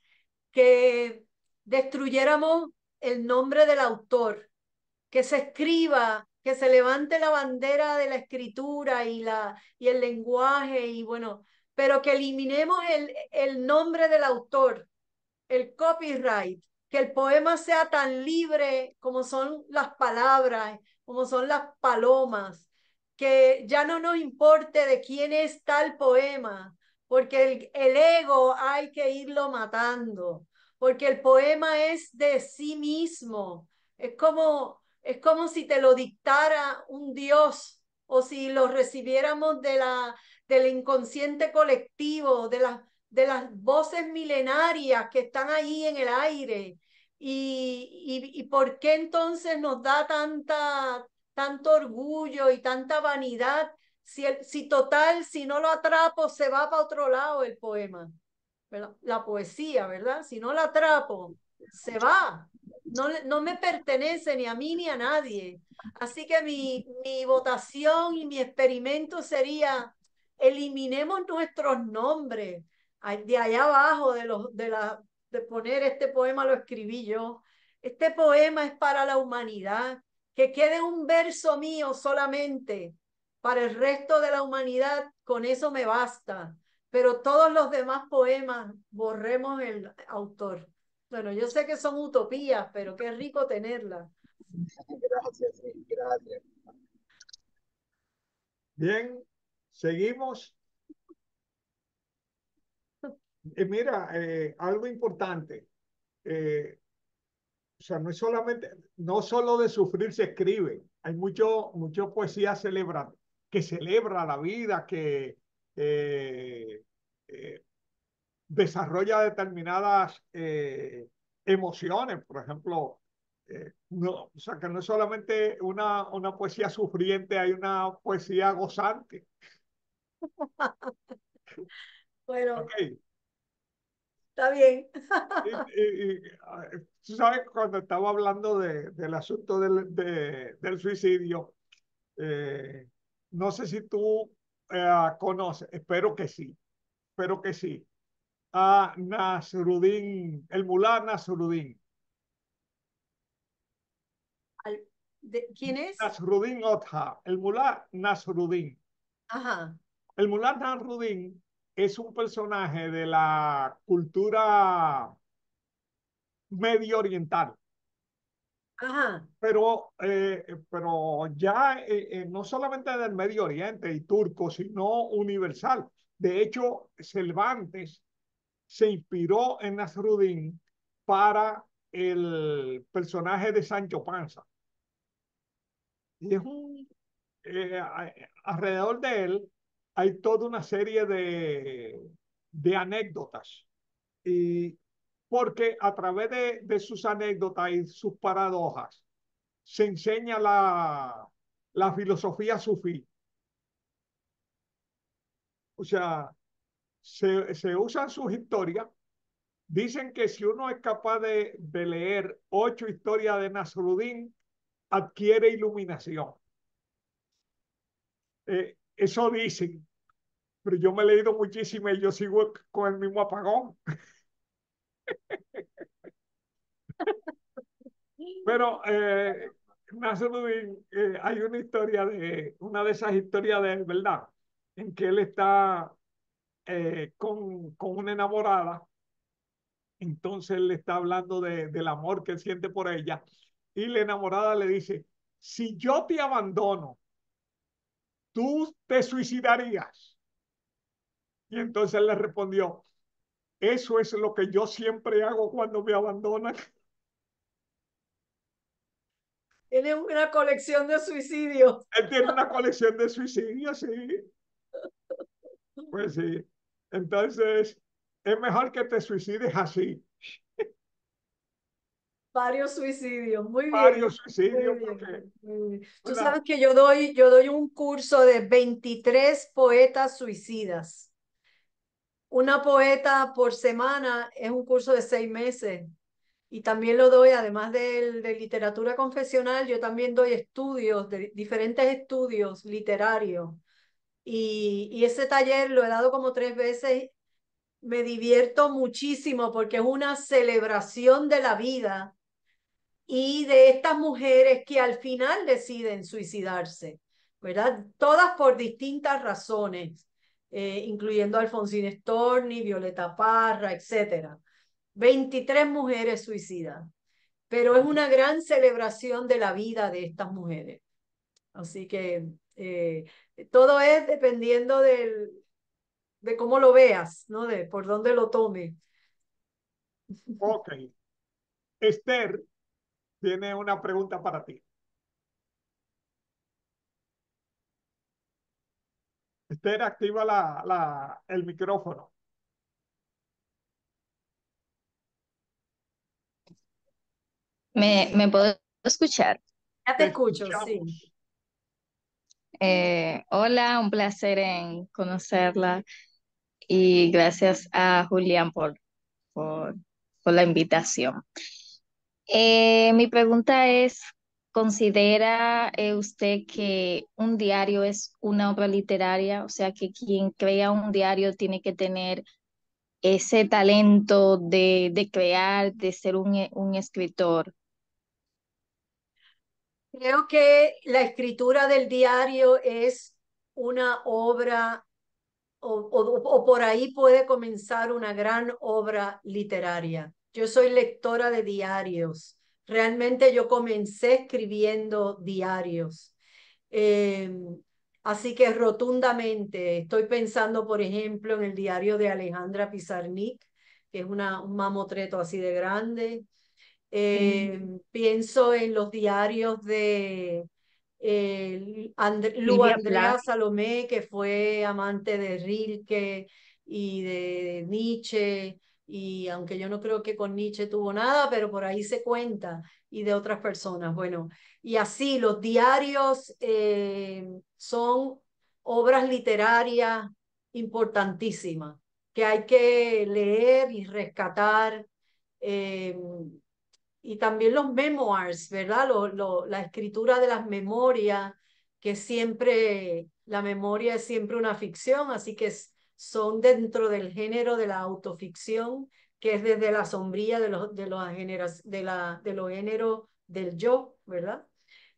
que destruyéramos el nombre del autor, que se escriba, que se levante la bandera de la escritura y, la, y el lenguaje y bueno, pero que eliminemos el, el nombre del autor, el copyright, que el poema sea tan libre como son las palabras como son las palomas, que ya no nos importe de quién es tal poema, porque el, ego hay que irlo matando, porque el poema es de sí mismo, es como, es como si te lo dictara un dios o si lo recibiéramos de la, del inconsciente colectivo, de, de las voces milenarias que están ahí en el aire y, por qué entonces nos da tanta, tanto orgullo y tanta vanidad si, si total, si no lo atrapo, se va para otro lado el poema, la poesía, ¿verdad? Si no la atrapo, se va, no, no me pertenece ni a mí ni a nadie. Así que mi, mi votación y mi experimento sería, eliminemos nuestros nombres de allá abajo, de, los, de, la, de poner este poema lo escribí yo, este poema es para la humanidad, que quede un verso mío solamente para el resto de la humanidad, con eso me basta, pero todos los demás poemas borremos el autor. Bueno, yo sé que son utopías, pero qué rico tenerlas. Gracias, gracias. Bien, seguimos mira, eh, algo importante. Eh, o sea, no es solamente, no solo de sufrir se escribe. Hay mucho, mucho poesía que celebra la vida, que eh, desarrolla determinadas emociones. Por ejemplo, no, o sea, que no es solamente una, una poesía sufriente, hay una poesía gozante. (laughs) Bueno, Está bien. tú sabes, cuando estaba hablando del asunto del, suicidio, eh, no sé si tú eh, conoces, espero que sí, espero que sí, a Nasrudin el mulá Nasrudin Al, ¿Quién es? Nasrudin Otha, el mulá Nasrudin Ajá. El mulá Nasrudin es un personaje de la cultura medio oriental. Pero, eh, pero ya eh, eh, no solamente del Medio Oriente y turco, sino universal. De hecho, Cervantes se inspiró en Nasruddin para el personaje de Sancho Panza. Y es un, alrededor de él hay toda una serie de, anécdotas. Y porque a través de, sus anécdotas y sus paradojas se enseña la, la filosofía sufí. O sea, se, se usan sus historias. Dicen que si uno es capaz de, leer ocho historias de Nasruddin, adquiere iluminación. Eh, eso dicen, pero yo me he leído muchísimo y yo sigo con el mismo apagón. (laughs) pero eh, eh, hay una historia de, una de esas historias de verdad, en que él está eh, con, con una enamorada, entonces él le está hablando de, del amor que él siente por ella, y la enamorada le dice, si yo te abandono, tú te suicidarías. Y entonces le respondió, eso es lo que yo siempre hago cuando me abandonan. Tiene una colección de suicidios. Él tiene una colección de suicidios, sí. Pues sí. Entonces, es mejor que te suicides así. Varios suicidios, muy bien. Varios suicidios, muy bien, Tú sabes que yo doy, yo doy un curso de 23 poetas suicidas. Una poeta por semana es un curso de seis meses. Y también lo doy, además de, literatura confesional, yo también doy estudios, de, diferentes estudios literarios. Y, y ese taller lo he dado como tres veces. Me divierto muchísimo porque es una celebración de la vida y de estas mujeres que al final deciden suicidarse, ¿verdad? Todas por distintas razones, eh, incluyendo Alfonsín Storni, Violeta Parra, etc. 23 mujeres suicidas, pero es una gran celebración de la vida de estas mujeres. Así que eh, todo es dependiendo del, de cómo lo veas, ¿no? De por dónde lo tome. Ok. Esther, tiene una pregunta para ti. Esther, activa el micrófono. ¿Me, puedo escuchar? Ya te, escucho, sí. Eh, hola, un placer en conocerla y gracias a Julián por la invitación. Eh, mi pregunta es, ¿considera eh, usted que un diario es una obra literaria? O sea, que quien crea un diario tiene que tener ese talento de, de crear, de ser un, eh, escritor. Creo que la escritura del diario es una obra, o, por ahí puede comenzar una gran obra literaria. Yo soy lectora de diarios. Realmente yo comencé escribiendo diarios. Em, así que rotundamente estoy pensando, por ejemplo, en el diario de Alejandra Pizarnik, que es una, un mamotreto así de grande. Mm. Em, pienso en los diarios de eh, Salomé, que fue amante de Rilke y de Nietzsche y aunque yo no creo que con Nietzsche tuvo nada, pero por ahí se cuenta y de otras personas. Bueno, y así los diarios eh, son obras literarias importantísimas que hay que leer y rescatar. Eh, y también los memoirs, ¿verdad? Lo, la escritura de las memorias, que siempre, la memoria es siempre una ficción, así que es, son dentro del género de la autoficción, que es desde la sombría de los, de los, la, de géneros del yo, ¿verdad?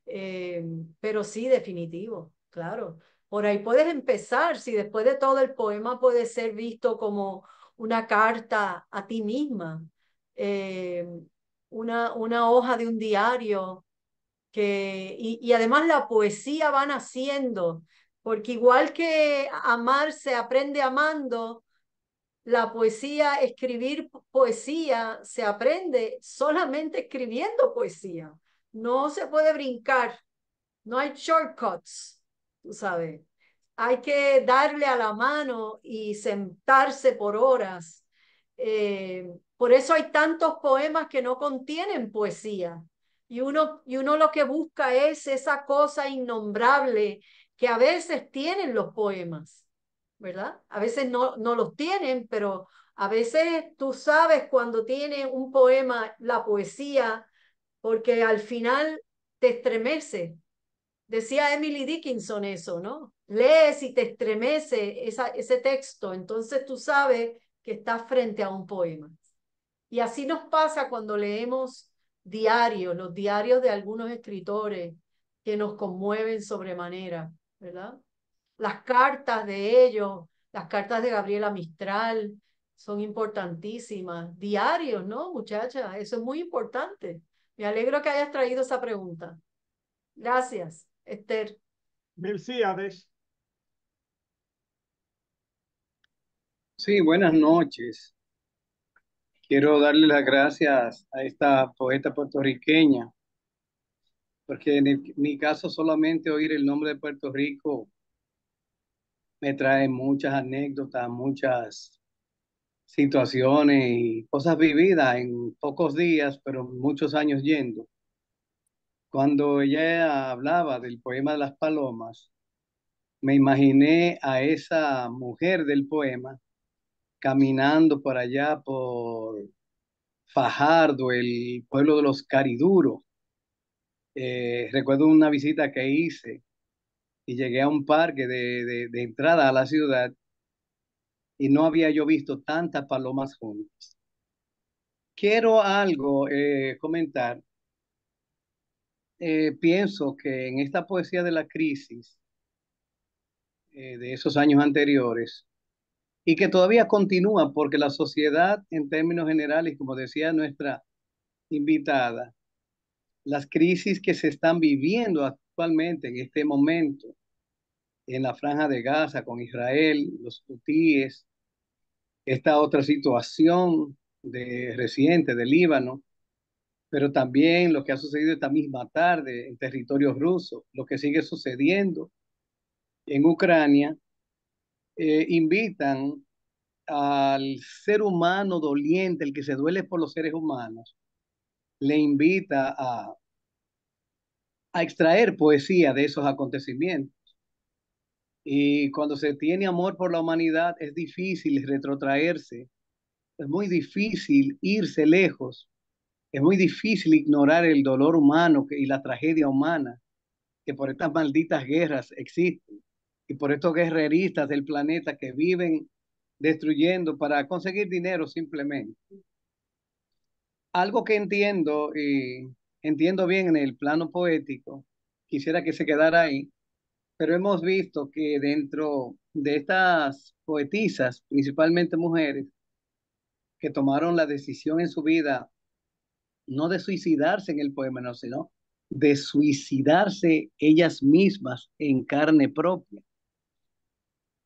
Eh, pero sí, definitivo, claro. Por ahí puedes empezar, si después de todo el poema puede ser visto como una carta a ti misma, eh, una, una hoja de un diario, que, y, y además la poesía va naciendo porque igual que amar se aprende amando, la poesía, escribir poesía, se aprende solamente escribiendo poesía. No se puede brincar, no hay shortcuts, tú sabes. Hay que darle a la mano y sentarse por horas. Eh, por eso hay tantos poemas que no contienen poesía. Y uno, y uno lo que busca es esa cosa innombrable, que a veces tienen los poemas, ¿verdad? A veces no, no los tienen, pero a veces tú sabes cuando tiene un poema la poesía, porque al final te estremece. Decía Emily Dickinson eso, ¿no? Lees y te estremece ese texto, entonces tú sabes que estás frente a un poema. Y así nos pasa cuando leemos diarios, los diarios de algunos escritores que nos conmueven sobremanera. ¿verdad? Las cartas de ellos, las cartas de Gabriela Mistral son importantísimas, diarios, ¿no, muchacha? Eso es muy importante. Me alegro que hayas traído esa pregunta. Gracias, Esther. Merci, Sí, buenas noches. Quiero darle las gracias a esta poeta puertorriqueña porque en, mi caso solamente oír el nombre de Puerto Rico me trae muchas anécdotas, muchas situaciones y cosas vividas en pocos días, pero muchos años yendo. Cuando ella hablaba del poema de las palomas, me imaginé a esa mujer del poema caminando por allá por Fajardo, el pueblo de los Cariduros, eh, recuerdo una visita que hice y llegué a un parque de, entrada a la ciudad y no había yo visto tantas palomas juntas. Quiero algo eh, comentar. Eh, pienso que en esta poesía de la crisis de esos años anteriores y que todavía continúa porque la sociedad en términos generales, como decía nuestra invitada, las crisis que se están viviendo actualmente en este momento en la franja de Gaza con Israel, los hutíes, esta otra situación de reciente de Líbano, pero también lo que ha sucedido esta misma tarde en territorio ruso, lo que sigue sucediendo en Ucrania, eh, invitan al ser humano doliente, el que se duele por los seres humanos, le invita a, extraer poesía de esos acontecimientos. Y cuando se tiene amor por la humanidad es difícil retrotraerse, es muy difícil irse lejos, es muy difícil ignorar el dolor humano y la tragedia humana que por estas malditas guerras existen y por estos guerreristas del planeta que viven destruyendo para conseguir dinero simplemente algo que entiendo y entiendo bien en el plano poético, quisiera que se quedara ahí, pero hemos visto que dentro de estas poetisas, principalmente mujeres, que tomaron la decisión en su vida no de suicidarse en el poema, sino de suicidarse ellas mismas en carne propia.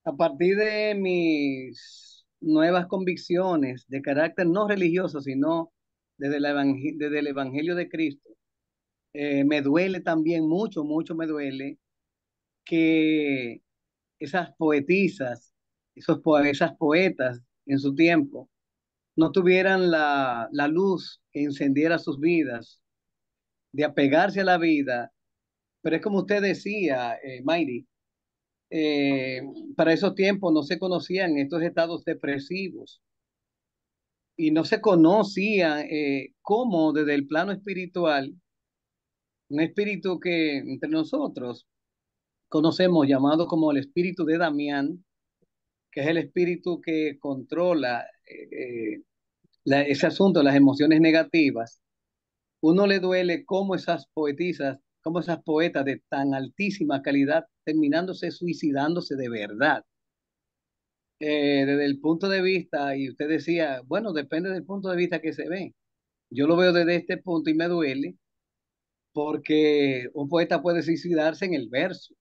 A partir de mis nuevas convicciones de carácter no religioso, sino desde, el Evangelio de Cristo. Eh, me duele también mucho, mucho me duele que esas poetisas, esos esas poetas en su tiempo, no tuvieran la, luz que encendiera sus vidas, de apegarse a la vida. Pero es como usted decía, eh, Mayri, eh, para esos tiempos no se conocían estos estados depresivos, y no se conocía eh, cómo desde el plano espiritual, un espíritu que entre nosotros conocemos llamado como el espíritu de Damián, que es el espíritu que controla eh, ese asunto, las emociones negativas, uno le duele cómo esas poetisas, cómo esas poetas de tan altísima calidad terminándose suicidándose de verdad. Eh, desde el punto de vista, y usted decía, bueno, depende del punto de vista que se ve. Yo lo veo desde este punto y me duele porque un poeta puede suicidarse en el verso,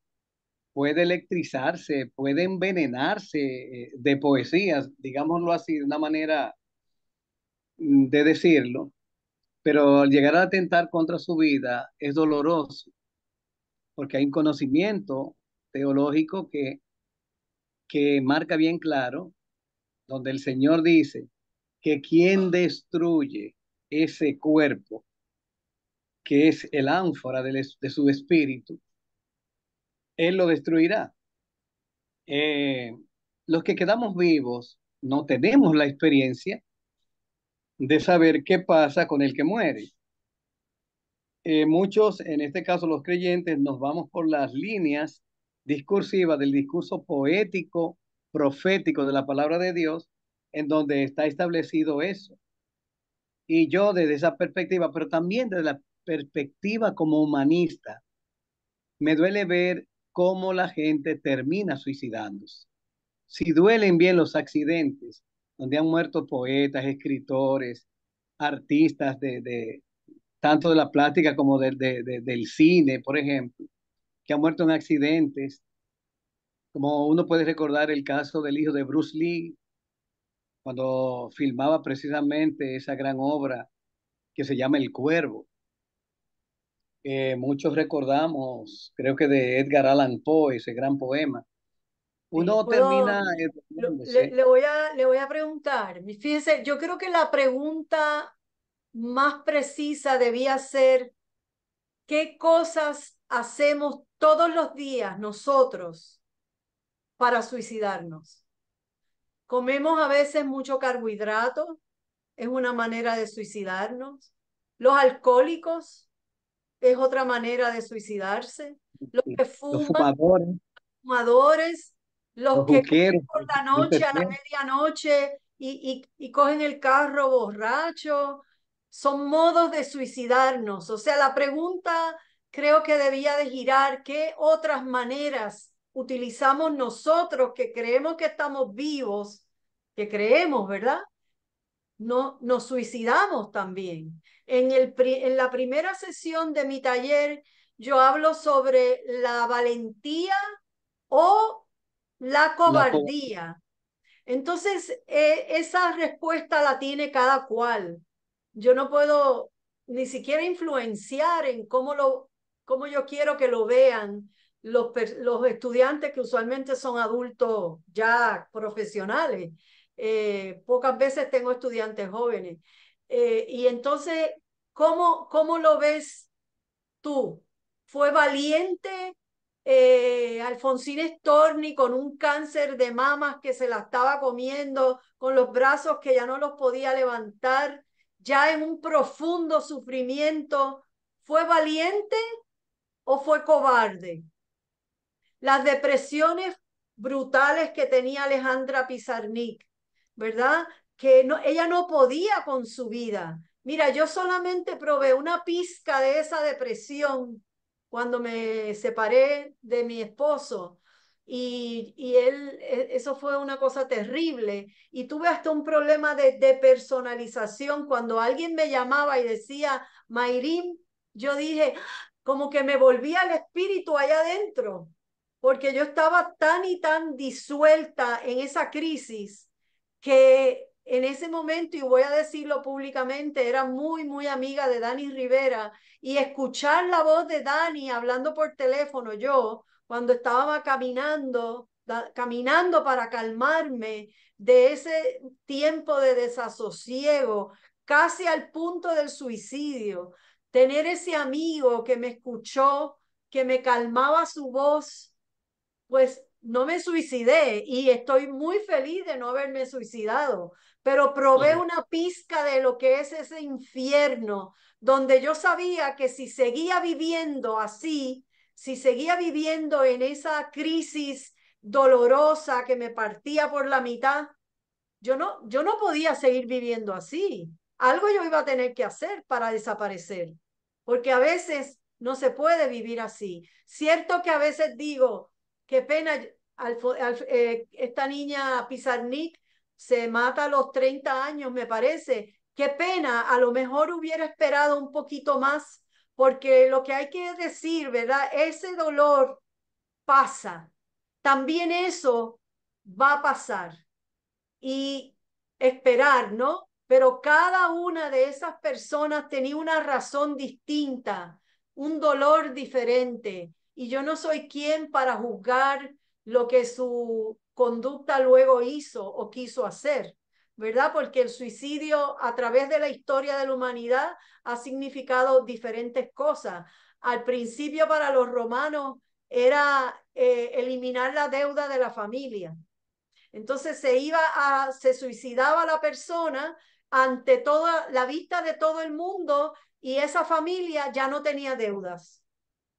puede electrizarse, puede envenenarse eh, de poesías, digámoslo así, de una manera mm, de decirlo, pero al llegar a atentar contra su vida es doloroso, porque hay un conocimiento teológico que que marca bien claro, donde el Señor dice que quien destruye ese cuerpo, que es el ánfora de, su espíritu, Él lo destruirá. Eh, los que quedamos vivos no tenemos la experiencia de saber qué pasa con el que muere. Eh, muchos, en este caso los creyentes, nos vamos por las líneas discursiva, del discurso poético, profético de la palabra de Dios, en donde está establecido eso. Y yo desde esa perspectiva, pero también desde la perspectiva como humanista, me duele ver cómo la gente termina suicidándose. Si duelen bien los accidentes, donde han muerto poetas, escritores, artistas de, tanto de la plática como de, del cine, por ejemplo, que ha muerto en accidentes, como uno puede recordar el caso del hijo de Bruce Lee, cuando filmaba precisamente esa gran obra que se llama El Cuervo. muchos recordamos, creo que de Edgar Allan Poe, ese gran poema. Uno termina... Eh, le, le, voy a, le voy a preguntar, fíjense, yo creo que la pregunta más precisa debía ser, ¿qué cosas hacemos todos los días nosotros para suicidarnos. Comemos a veces mucho carbohidrato, es una manera de suicidarnos. Los alcohólicos es otra manera de suicidarse. Los que fuman, los fumadores, los, que por la noche, a la medianoche y, y, y cogen el carro borracho, son modos de suicidarnos. O sea, la pregunta creo que debía de girar qué otras maneras utilizamos nosotros que creemos que estamos vivos, que creemos, ¿verdad? No, nos suicidamos también. En, el, en la primera sesión de mi taller, yo hablo sobre la valentía o la cobardía. Entonces, e, esa respuesta la tiene cada cual. Yo no puedo ni siquiera influenciar en cómo lo cómo yo quiero que lo vean los, los estudiantes que usualmente son adultos ya profesionales. Eh, pocas veces tengo estudiantes jóvenes. Eh, y entonces, ¿cómo, ¿cómo lo ves tú? ¿Fue valiente eh, Alfonsín Storni con un cáncer de mamas que se la estaba comiendo, con los brazos que ya no los podía levantar, ya en un profundo sufrimiento? ¿Fue valiente o fue cobarde? Las depresiones brutales que tenía Alejandra Pizarnik, ¿verdad? Que no, ella no podía con su vida. Mira, yo solamente probé una pizca de esa depresión cuando me separé de mi esposo. Y, él, e, eso fue una cosa terrible. Y tuve hasta un problema de, personalización. Cuando alguien me llamaba y decía, Mayrim, yo dije, como que me volvía el espíritu allá adentro, porque yo estaba tan y tan disuelta en esa crisis que en ese momento, y voy a decirlo públicamente, era muy, muy amiga de Dani Rivera y escuchar la voz de Dani hablando por teléfono, yo, cuando estaba caminando, caminando para calmarme de ese tiempo de desasosiego, casi al punto del suicidio, tener ese amigo que me escuchó, que me calmaba su voz, pues no me suicidé y estoy muy feliz de no haberme suicidado, pero probé una pizca de lo que es ese infierno, donde yo sabía que si seguía viviendo así, si seguía viviendo en esa crisis dolorosa que me partía por la mitad, yo no, yo no podía seguir viviendo así. Algo yo iba a tener que hacer para desaparecer porque a veces no se puede vivir así. Cierto que a veces digo, qué pena, eh, esta niña Pizarnik se mata a los 30 años, me parece. Qué pena, a lo mejor hubiera esperado un poquito más, porque lo que hay que decir, ¿verdad? Ese dolor pasa. También eso va a pasar. Y esperar, ¿no? pero cada una de esas personas tenía una razón distinta, un dolor diferente, y yo no soy quien para juzgar lo que su conducta luego hizo o quiso hacer, ¿verdad? Porque el suicidio a través de la historia de la humanidad ha significado diferentes cosas. Al principio para los romanos era eh, eliminar la deuda de la familia. Entonces se iba a, se suicidaba la persona ante toda la vista de todo el mundo y esa familia ya no tenía deudas.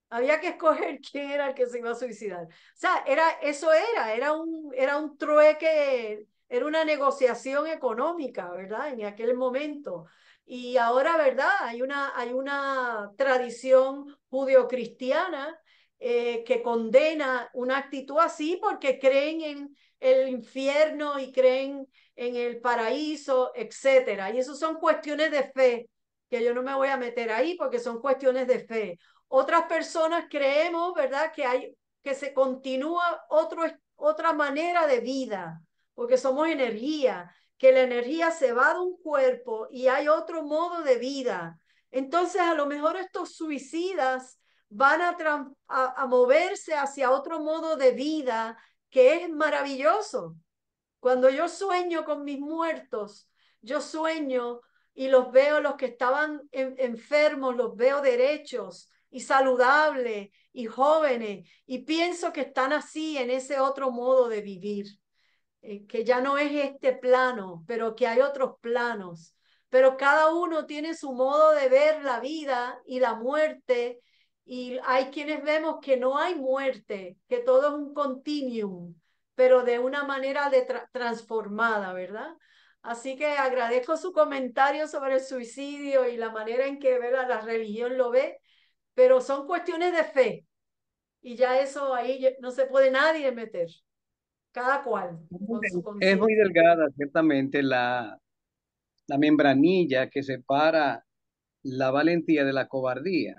Había que escoger (laughs) quién era el que se iba a suicidar. O sea, era, eso era, era un, era un trueque, era una negociación económica, ¿verdad? En aquel momento. Y ahora, ¿verdad? Hay una, hay una tradición judeocristiana eh, que condena una actitud así porque creen en, el infierno y creen en el paraíso, etcétera. Y eso son cuestiones de fe, que yo no me voy a meter ahí porque son cuestiones de fe. Otras personas creemos, ¿verdad?, que hay que se continúa otro, otra manera de vida, porque somos energía, que la energía se va de un cuerpo y hay otro modo de vida. Entonces, a lo mejor estos suicidas van a, a, a moverse hacia otro modo de vida es maravilloso. Cuando yo sueño con mis muertos, yo sueño y los veo los que estaban enfermos, los veo derechos y saludables y jóvenes y pienso que están así en ese otro modo de vivir, eh, que ya no es este plano, pero que hay otros planos. Pero cada uno tiene su modo de ver la vida y la muerte y hay quienes vemos que no hay muerte, que todo es un continuum, pero de una manera de transformada, ¿verdad? Así que agradezco su comentario sobre el suicidio y la manera en que ¿verdad? la religión lo ve, pero son cuestiones de fe. Y ya eso ahí no se puede nadie meter, cada cual. es muy delgada, ciertamente, la, la membranilla que separa la valentía de la cobardía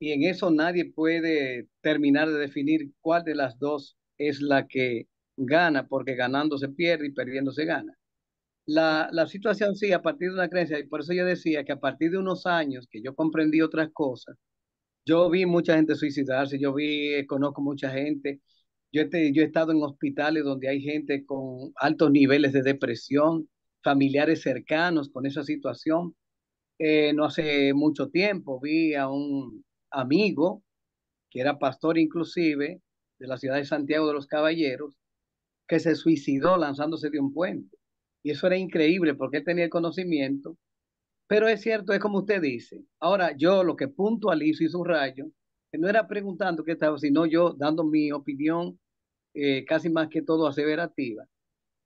y en eso nadie puede terminar de definir cuál de las dos es la que gana, porque ganando se pierde y perdiendo se gana. La, la situación sí, a partir de una creencia, y por eso yo decía que a partir de unos años que yo comprendí otras cosas, yo vi mucha gente suicidarse, yo vi, eh, conozco mucha gente, yo, yo he estado en hospitales donde hay gente con altos niveles de depresión, familiares cercanos con esa situación. Eh, no hace mucho tiempo vi a un amigo, que era pastor inclusive de la ciudad de Santiago de los Caballeros, que se suicidó lanzándose de un puente. Y eso era increíble porque él tenía el conocimiento. Pero es cierto, es como usted dice. Ahora, yo lo que puntualizo y subrayo, que no era preguntando qué estaba, sino yo dando mi opinión eh, casi más que todo aseverativa,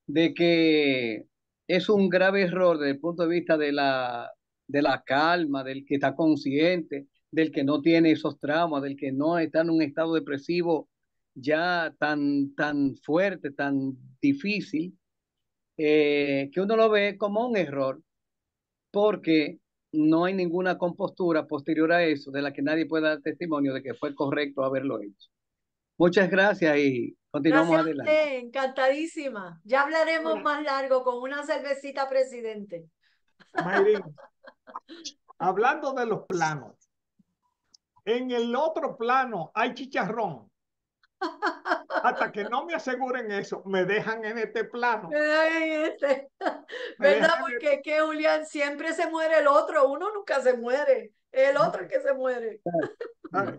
de que es un grave error desde el punto de vista de la, de la calma, del que está consciente, del que no tiene esos traumas, del que no está en un estado depresivo ya tan, tan fuerte, tan difícil, eh, que uno lo ve como un error, porque no hay ninguna compostura posterior a eso de la que nadie pueda dar testimonio de que fue correcto haberlo hecho. Muchas gracias y continuamos adelante. encantadísima. Ya hablaremos más largo con una cervecita, presidente. hablando de los planos, en el otro plano hay chicharrón. Hasta que no me aseguren eso, me dejan en este plano. Este. (laughs) ¿Verdad? Porque que Julián siempre se muere el otro, uno nunca se muere, el otro que se muere. Ah,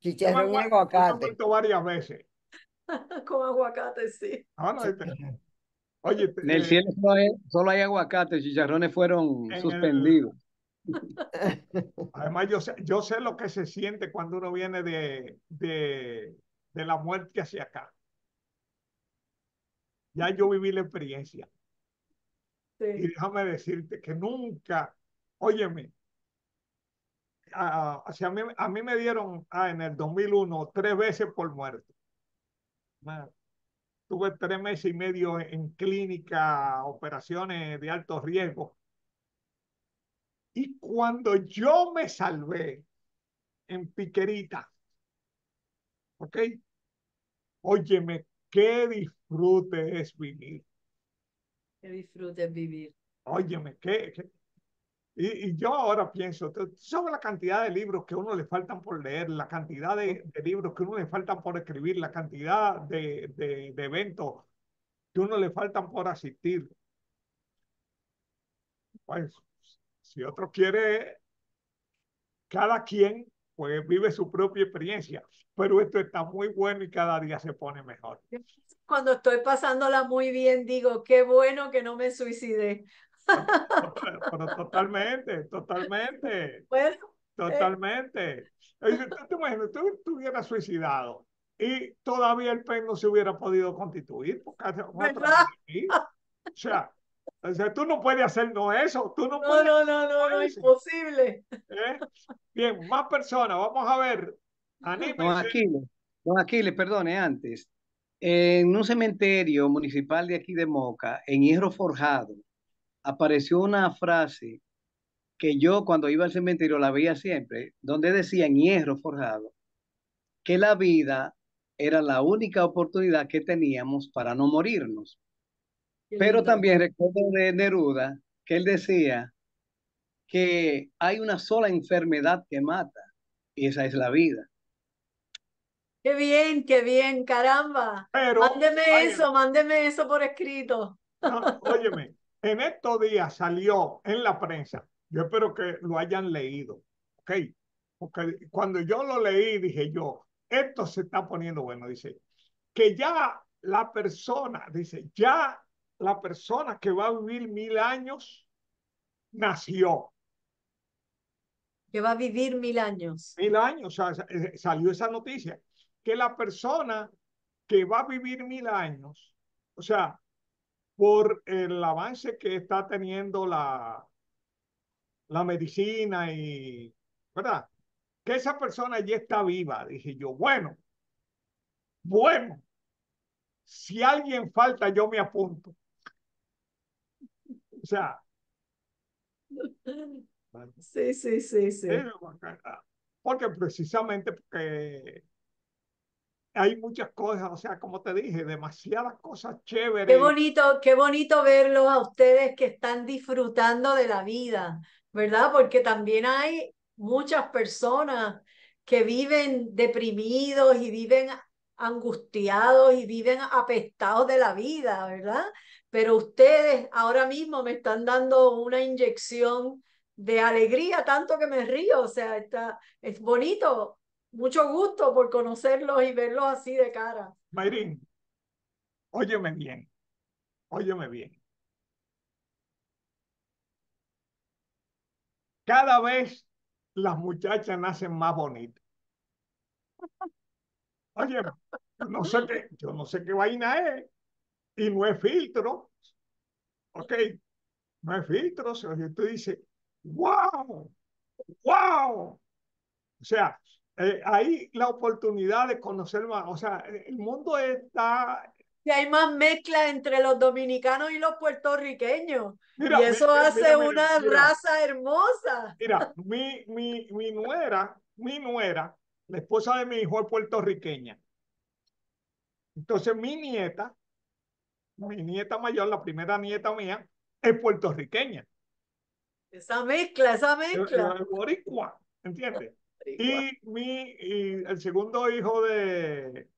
chicharrón y aguacate. visto varias veces. (laughs) Con aguacate, sí. Ah, este. Oye, en el eh, cielo solo hay, aguacate, chicharrones fueron suspendidos. (laughs) Además, yo sé, yo sé lo que se siente cuando uno viene de, de, la muerte hacia acá. Ya yo viví la experiencia. Y déjame decirte que nunca, óyeme, a, mí, a mí me dieron ah, en el 2001 tres veces por muerte tuve tres meses y medio en clínica, operaciones de alto riesgo y cuando yo me salvé en Piquerita, ¿ok? Óyeme, qué disfrute es vivir. Qué disfrute es vivir. Óyeme, qué... Y, yo ahora pienso, sobre la cantidad de libros que uno le faltan por leer? La cantidad de, libros que uno le faltan por escribir, la cantidad de, eventos que uno le faltan por asistir. Pues, si otro quiere, cada quien pues vive su propia experiencia, pero esto está muy bueno y cada día se pone mejor. Cuando estoy pasándola muy bien, digo, qué bueno que no me suicidé. totalmente, totalmente. (laughs) Bueno, totalmente. Eh. Yo Tú te tú estuvieras suicidado y todavía el PEN no se hubiera podido constituir. ¿verdad? O sea, tú no puedes hacer no eso. Tú no, no No, no, no, no, es posible. ¿eh? Bien, más personas. Vamos a ver. Aquiles, don Aquiles, perdone, antes. En un cementerio municipal de aquí de Moca, en hierro forjado, apareció una frase que yo cuando iba al cementerio la veía siempre, donde decía en hierro forjado que la vida era la única oportunidad que teníamos para no morirnos. Pero también recuerdo de Neruda que él decía que hay una sola enfermedad que mata y esa es la vida. Qué bien, qué bien, caramba. mándeme eso, mándeme eso por escrito. óyeme, en estos días salió en la prensa, yo espero que lo hayan leído, ¿ok? Porque cuando yo lo leí dije yo, esto se está poniendo bueno, dice, que ya la persona, dice, ya la persona que va a vivir mil años nació. Que va a vivir mil años. Mil años, o sea, eh, salió esa noticia. Que la persona que va a vivir mil años, o sea, por el avance que está teniendo la, la medicina y, ¿verdad? Que esa persona ya está viva. Dije yo, bueno, bueno, si alguien falta, yo me apunto. O sea. (laughs) Sí, sí, sí, sí. Porque precisamente porque hay muchas cosas, o sea, como te dije, demasiadas cosas chéveres. Qué bonito, qué bonito verlos a ustedes que están disfrutando de la vida, ¿verdad? Porque también hay muchas personas que viven deprimidos y viven angustiados y viven apestados de la vida, ¿verdad? pero ustedes ahora mismo me están dando una inyección de alegría, tanto que me río, o sea, está, es bonito, mucho gusto por conocerlos y verlos así de cara. Mayrin, óyeme bien, óyeme bien. Cada vez las muchachas nacen más bonitas. Oye, no sé qué, yo no sé qué vaina es, y no es filtro. Ok, no es filtro, sino tú dices, wow, wow. O sea, eh, Hay ahí la oportunidad de conocer más, o sea, eh, el mundo está... Y hay más mezcla entre los dominicanos y los puertorriqueños. y eso hace una raza hermosa. Mira, mi, mi, mi nuera, mi nuera, la esposa de mi hijo es puertorriqueña. Entonces mi nieta mi nieta mayor, la primera nieta mía, es puertorriqueña. Esa mezcla, esa mezcla. boricua, ¿entiendes? Y, mi, y el segundo hijo de,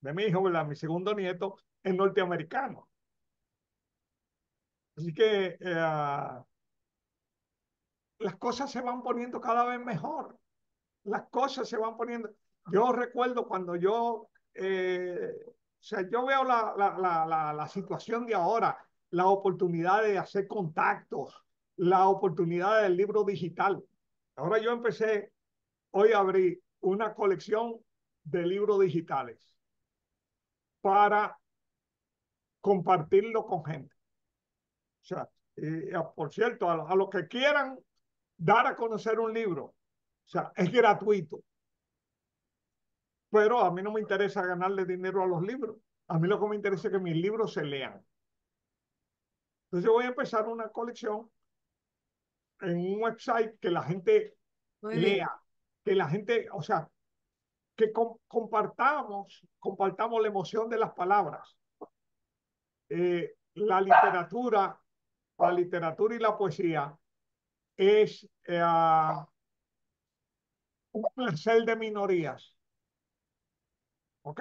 de mi hijo, ¿verdad? mi segundo nieto, es norteamericano. Así que eh, las cosas se van poniendo cada vez mejor. Las cosas se van poniendo. Yo recuerdo cuando yo eh, o sea, yo veo la, la, la, la, situación de ahora, la oportunidad de hacer contactos, la oportunidad del libro digital. Ahora yo empecé, hoy abrí una colección de libros digitales para compartirlo con gente. O sea, ah, por cierto, a, a los que quieran dar a conocer un libro, o sea, es gratuito pero a mí no me interesa ganarle dinero a los libros. A mí lo que me interesa es que mis libros se lean. Entonces yo voy a empezar una colección en un website que la gente lea, que la gente, o sea, que compartamos, compartamos la emoción de las palabras. Eh, la literatura, la literatura y la poesía es eh, un placer de minorías. ¿Ok?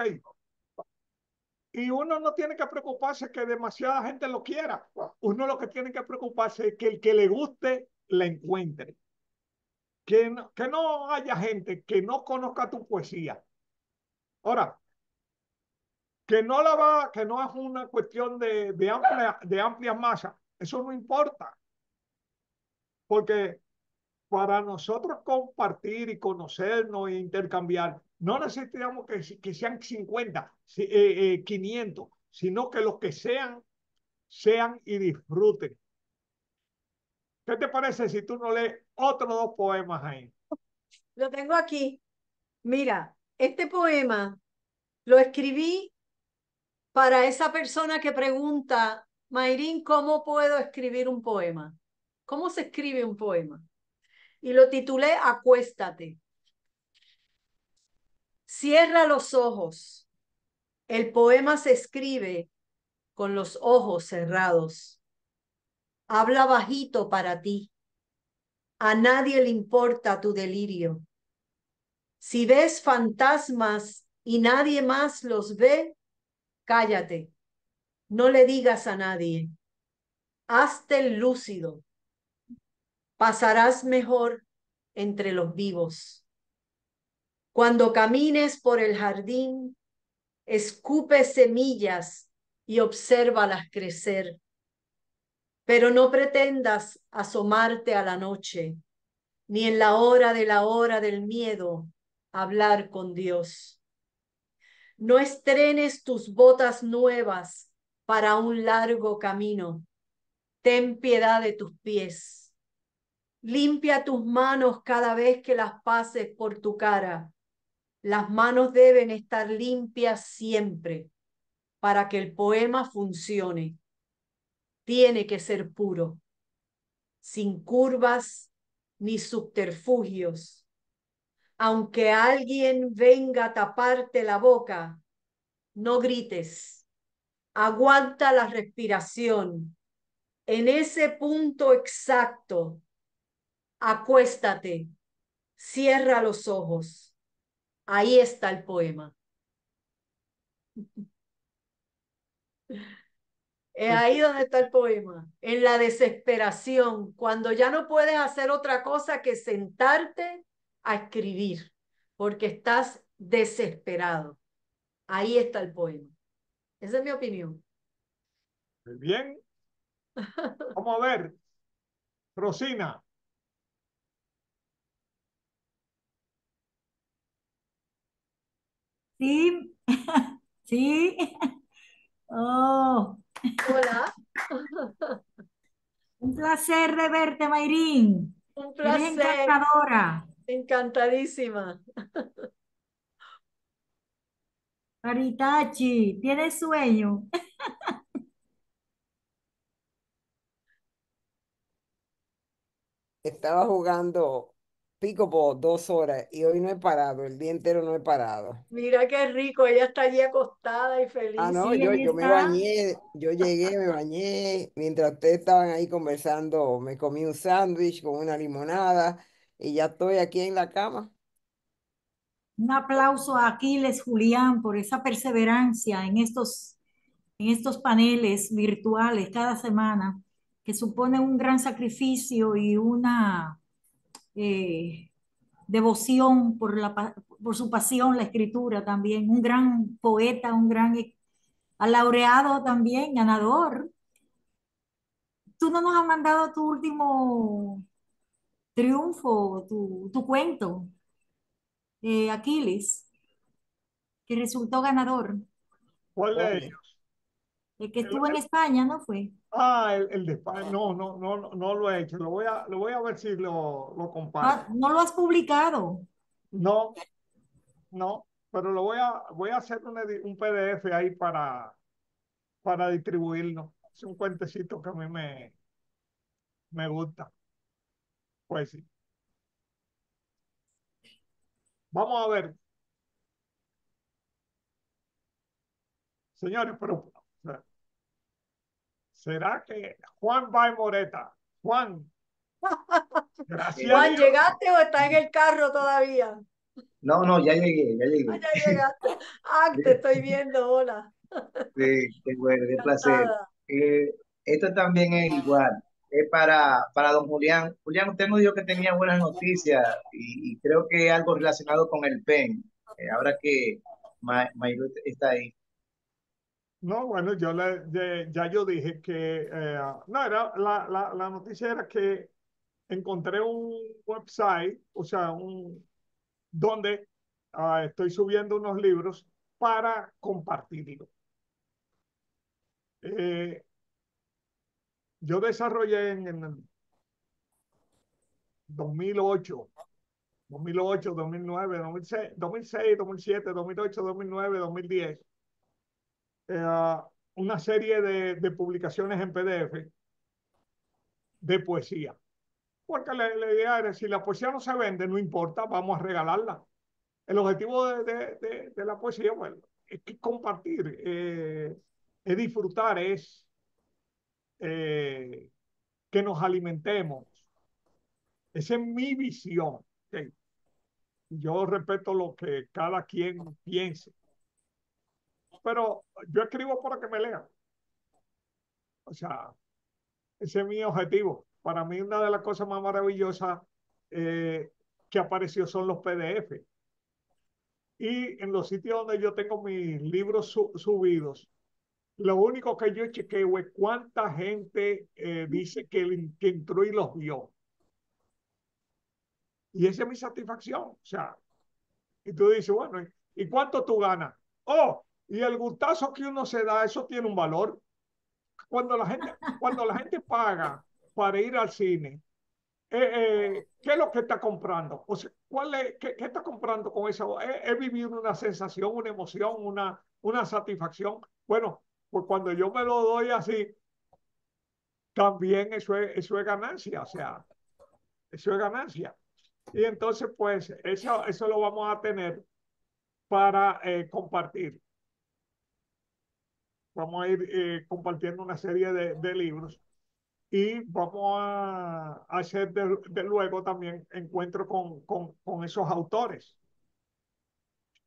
Y uno no tiene que preocuparse que demasiada gente lo quiera. Uno lo que tiene que preocuparse es que el que le guste, la encuentre. Que no, que no haya gente que no conozca tu poesía. Ahora, que no la va, que no es una cuestión de, amplia, de amplia masa. Eso no importa. Porque para nosotros compartir y conocernos e intercambiar, no necesitamos que, sean 50, 500, eh, eh, sino que los que sean, sean y disfruten. ¿Qué te parece si tú no lees otros dos poemas ahí? Lo tengo aquí. Mira, este poema lo escribí para esa persona que pregunta, Mayrín, ¿cómo puedo escribir un poema? ¿Cómo se escribe un poema? y lo titulé Acuéstate. Cierra los ojos. El poema se escribe con los ojos cerrados. Habla bajito para ti. A nadie le importa tu delirio. Si ves fantasmas y nadie más los ve, cállate. No le digas a nadie. Hazte el lúcido pasarás mejor entre los vivos. Cuando camines por el jardín, escupe semillas y obsérvalas crecer. Pero no pretendas asomarte a la noche, ni en la hora de la hora del miedo hablar con Dios. No estrenes tus botas nuevas para un largo camino. Ten piedad de tus pies Limpia tus manos cada vez que las pases por tu cara. Las manos deben estar limpias siempre para que el poema funcione. Tiene que ser puro, sin curvas ni subterfugios. Aunque alguien venga a taparte la boca, no grites. Aguanta la respiración. En ese punto exacto acuéstate, cierra los ojos. Ahí está el poema. Es pues ahí donde está el poema, en la desesperación, cuando ya no puedes hacer otra cosa que sentarte a escribir, porque estás desesperado. Ahí está el poema. Esa es mi opinión. Muy bien. (laughs) Vamos a ver. Rosina. Sí, (laughs) sí. (laughs) Oh. Hola. (laughs) Un placer de verte, Mayrín. Un placer. encantadora. Encantadísima. Aritachi, ¿tienes sueño? Estaba jugando pico por dos horas y hoy no he parado, el día entero no he parado. Mira qué rico, ella está allí acostada y feliz. Ah, no, yo, yo me bañé, yo llegué, me bañé, mientras ustedes estaban ahí conversando, me comí un sándwich con una limonada y ya estoy aquí en la cama. Un aplauso a Aquiles Julián por esa perseverancia en estos, en estos paneles virtuales cada semana, que supone un gran sacrificio y una eh, devoción por, la, por su pasión, la escritura también, un gran poeta, un gran e, laureado también, ganador. Tú no nos has mandado tu último triunfo, tu, cuento, eh, Aquiles, que resultó ganador. ¿Cuál el que estuvo en España, ¿no fue? Ah, el, el de España. No, no, no, no lo he hecho. Lo voy a, lo voy a ver si lo, lo ah, No, lo has publicado. No, no, pero lo voy a, voy a hacer un, un PDF ahí para, para distribuirlo. Es un cuentecito que a mí me, me gusta. Pues sí. Vamos a ver. Señores, pero ¿Será que Juan va en Moreta? Juan. Gracias. Juan, ¿llegaste o está en el carro todavía? No, no, ya llegué, ya llegué. Ah, ya llegaste. (laughs) Ah, te estoy viendo, hola. Sí, qué bueno, qué placer. Eh, esto también es igual. Es para, para don Julián. Julián, usted nos dijo que tenía buenas noticias y, creo que algo relacionado con el PEN. Eh, ahora que Mayro está ahí. No, bueno, yo ya yo dije que, eh, no, era, la, noticia era que encontré un website, o sea, un, donde ah, estoy subiendo unos libros para compartirlo. Eh, yo desarrollé en, en 2008 2008, 2009, 2006, 2007, 2008, 2009, 2010. Eh, una serie de, publicaciones en PDF de poesía. Porque la, idea era, si la poesía no se vende, no importa, vamos a regalarla. El objetivo de, la poesía bueno, es compartir, eh, es disfrutar, es eh, que nos alimentemos. Esa es mi visión. Yo respeto lo que cada quien piense pero yo escribo para que me lean. O sea, ese es mi objetivo. Para mí una de las cosas más maravillosas eh, que apareció son los PDF. Y en los sitios donde yo tengo mis libros subidos, lo único que yo chequeo es cuánta gente eh, dice que, que entró y los vio. Y esa es mi satisfacción. O sea, y tú dices, bueno, ¿y cuánto tú ganas? Oh, y el gustazo que uno se da, eso tiene un valor. Cuando la gente, cuando la gente paga para ir al cine, eh, eh, ¿qué es lo que está comprando? O ¿cuál es, qué, está comprando con eso? ¿Es, vivir una sensación, una emoción, una, una satisfacción? Bueno, pues cuando yo me lo doy así, también eso es, ganancia, o sea, eso es ganancia. Y entonces, pues, eso, eso lo vamos a tener para eh, compartir. Vamos a ir eh, compartiendo una serie de, de, libros y vamos a hacer de, luego también encuentro con, con, con esos autores.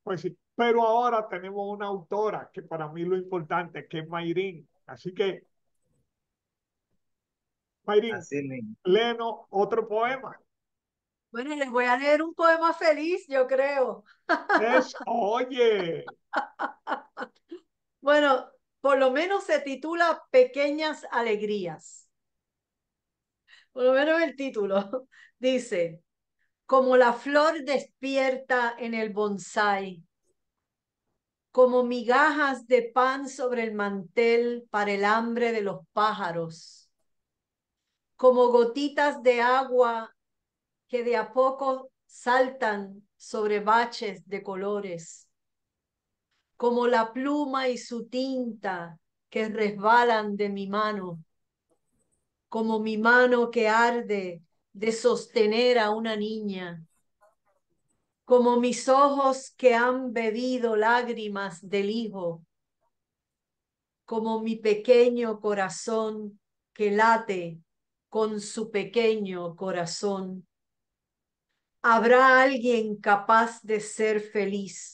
Pues sí. Pero ahora tenemos una autora que para mí lo importante, que es Mayrin. Así que, Mayrin, léenos otro poema. Bueno, les voy a leer un poema feliz, yo creo. oye. (laughs) bueno, por lo menos se titula Pequeñas Alegrías. Por lo menos el título (laughs) dice, como la flor despierta en el bonsai, como migajas de pan sobre el mantel para el hambre de los pájaros, como gotitas de agua que de a poco saltan sobre baches de colores como la pluma y su tinta que resbalan de mi mano, como mi mano que arde de sostener a una niña, como mis ojos que han bebido lágrimas del Hijo, como mi pequeño corazón que late con su pequeño corazón. ¿Habrá alguien capaz de ser feliz?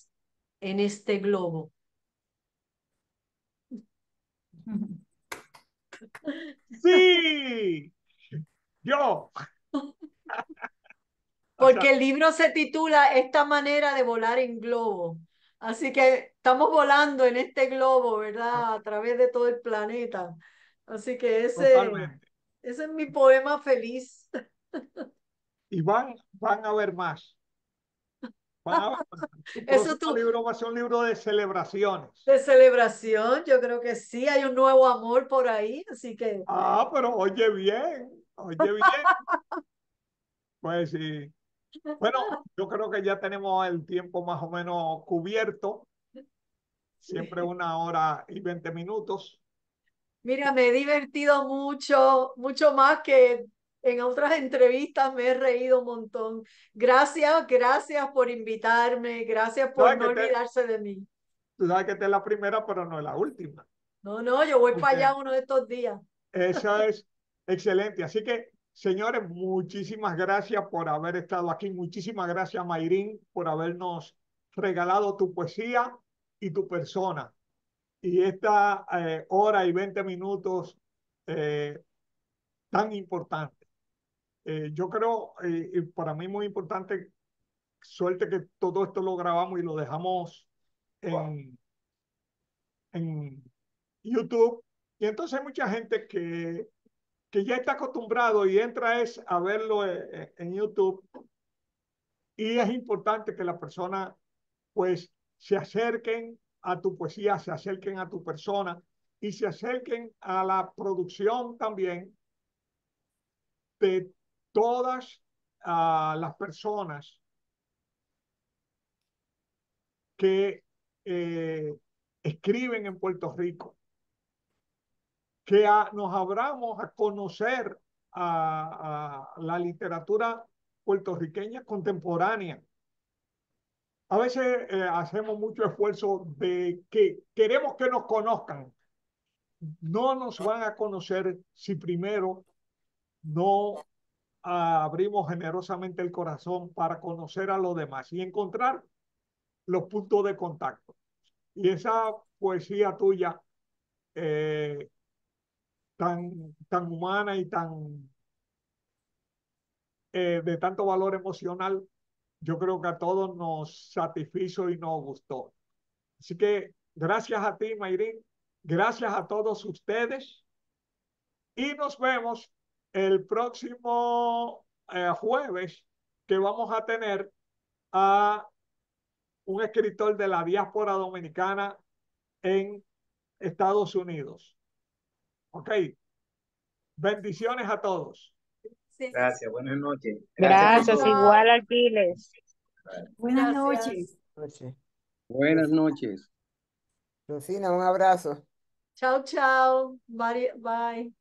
en este globo. (laughs) Sí, yo. (laughs) Porque el libro se titula Esta manera de volar en globo. Así que estamos volando en este globo, ¿verdad? A través de todo el planeta. Así que ese, ese es mi poema feliz. (laughs) Y van, van a ver más. (laughs) Eso este libro va un libro de celebraciones. De celebración, yo creo que sí, hay un nuevo amor por ahí, así que. Ah, pero oye bien, oye bien. (laughs) pues sí. Bueno, yo creo que ya tenemos el tiempo más o menos cubierto. Siempre una hora y veinte minutos. Mira, me he divertido mucho, mucho más que en otras entrevistas me he reído un montón. Gracias, gracias por invitarme, gracias por no olvidarse de mí. Tú sabes que esta es la primera, pero no es la última. No, no, yo voy para allá uno de estos días. Eso (laughs) es excelente. Así que, señores, muchísimas gracias por haber estado aquí. Muchísimas gracias, Mayrín, por habernos regalado tu poesía y tu persona. Y esta eh, hora y 20 minutos eh, tan importante. Eh, yo creo, eh, para mí muy importante, suerte que todo esto lo grabamos y lo dejamos en, en YouTube. Y entonces hay mucha gente que, que ya está acostumbrado y entra es a verlo eh, en, YouTube. Y es importante que la persona pues se acerquen a tu poesía, se acerquen a tu persona y se acerquen a la producción también de todas ah, las personas que eh, escriben en Puerto Rico, que nos abramos a conocer a, la literatura puertorriqueña contemporánea. A veces eh, hacemos mucho esfuerzo de que queremos que nos conozcan. No nos van a conocer si primero no abrimos generosamente el corazón para conocer a los demás y encontrar los puntos de contacto. Y esa poesía tuya, eh, tan, tan humana y tan eh, de tanto valor emocional, yo creo que a todos nos satisfizo y nos gustó. Así que gracias a ti, Mayrin, gracias a todos ustedes y nos vemos el próximo eh, jueves que vamos a tener a un escritor de la diáspora dominicana en Estados Unidos. Ok. Bendiciones a todos. Gracias, buenas noches. Gracias, igual igual Piles Buenas noches. noches. Buenas noches. Lucina, un abrazo. Chao, chao. Bye. bye.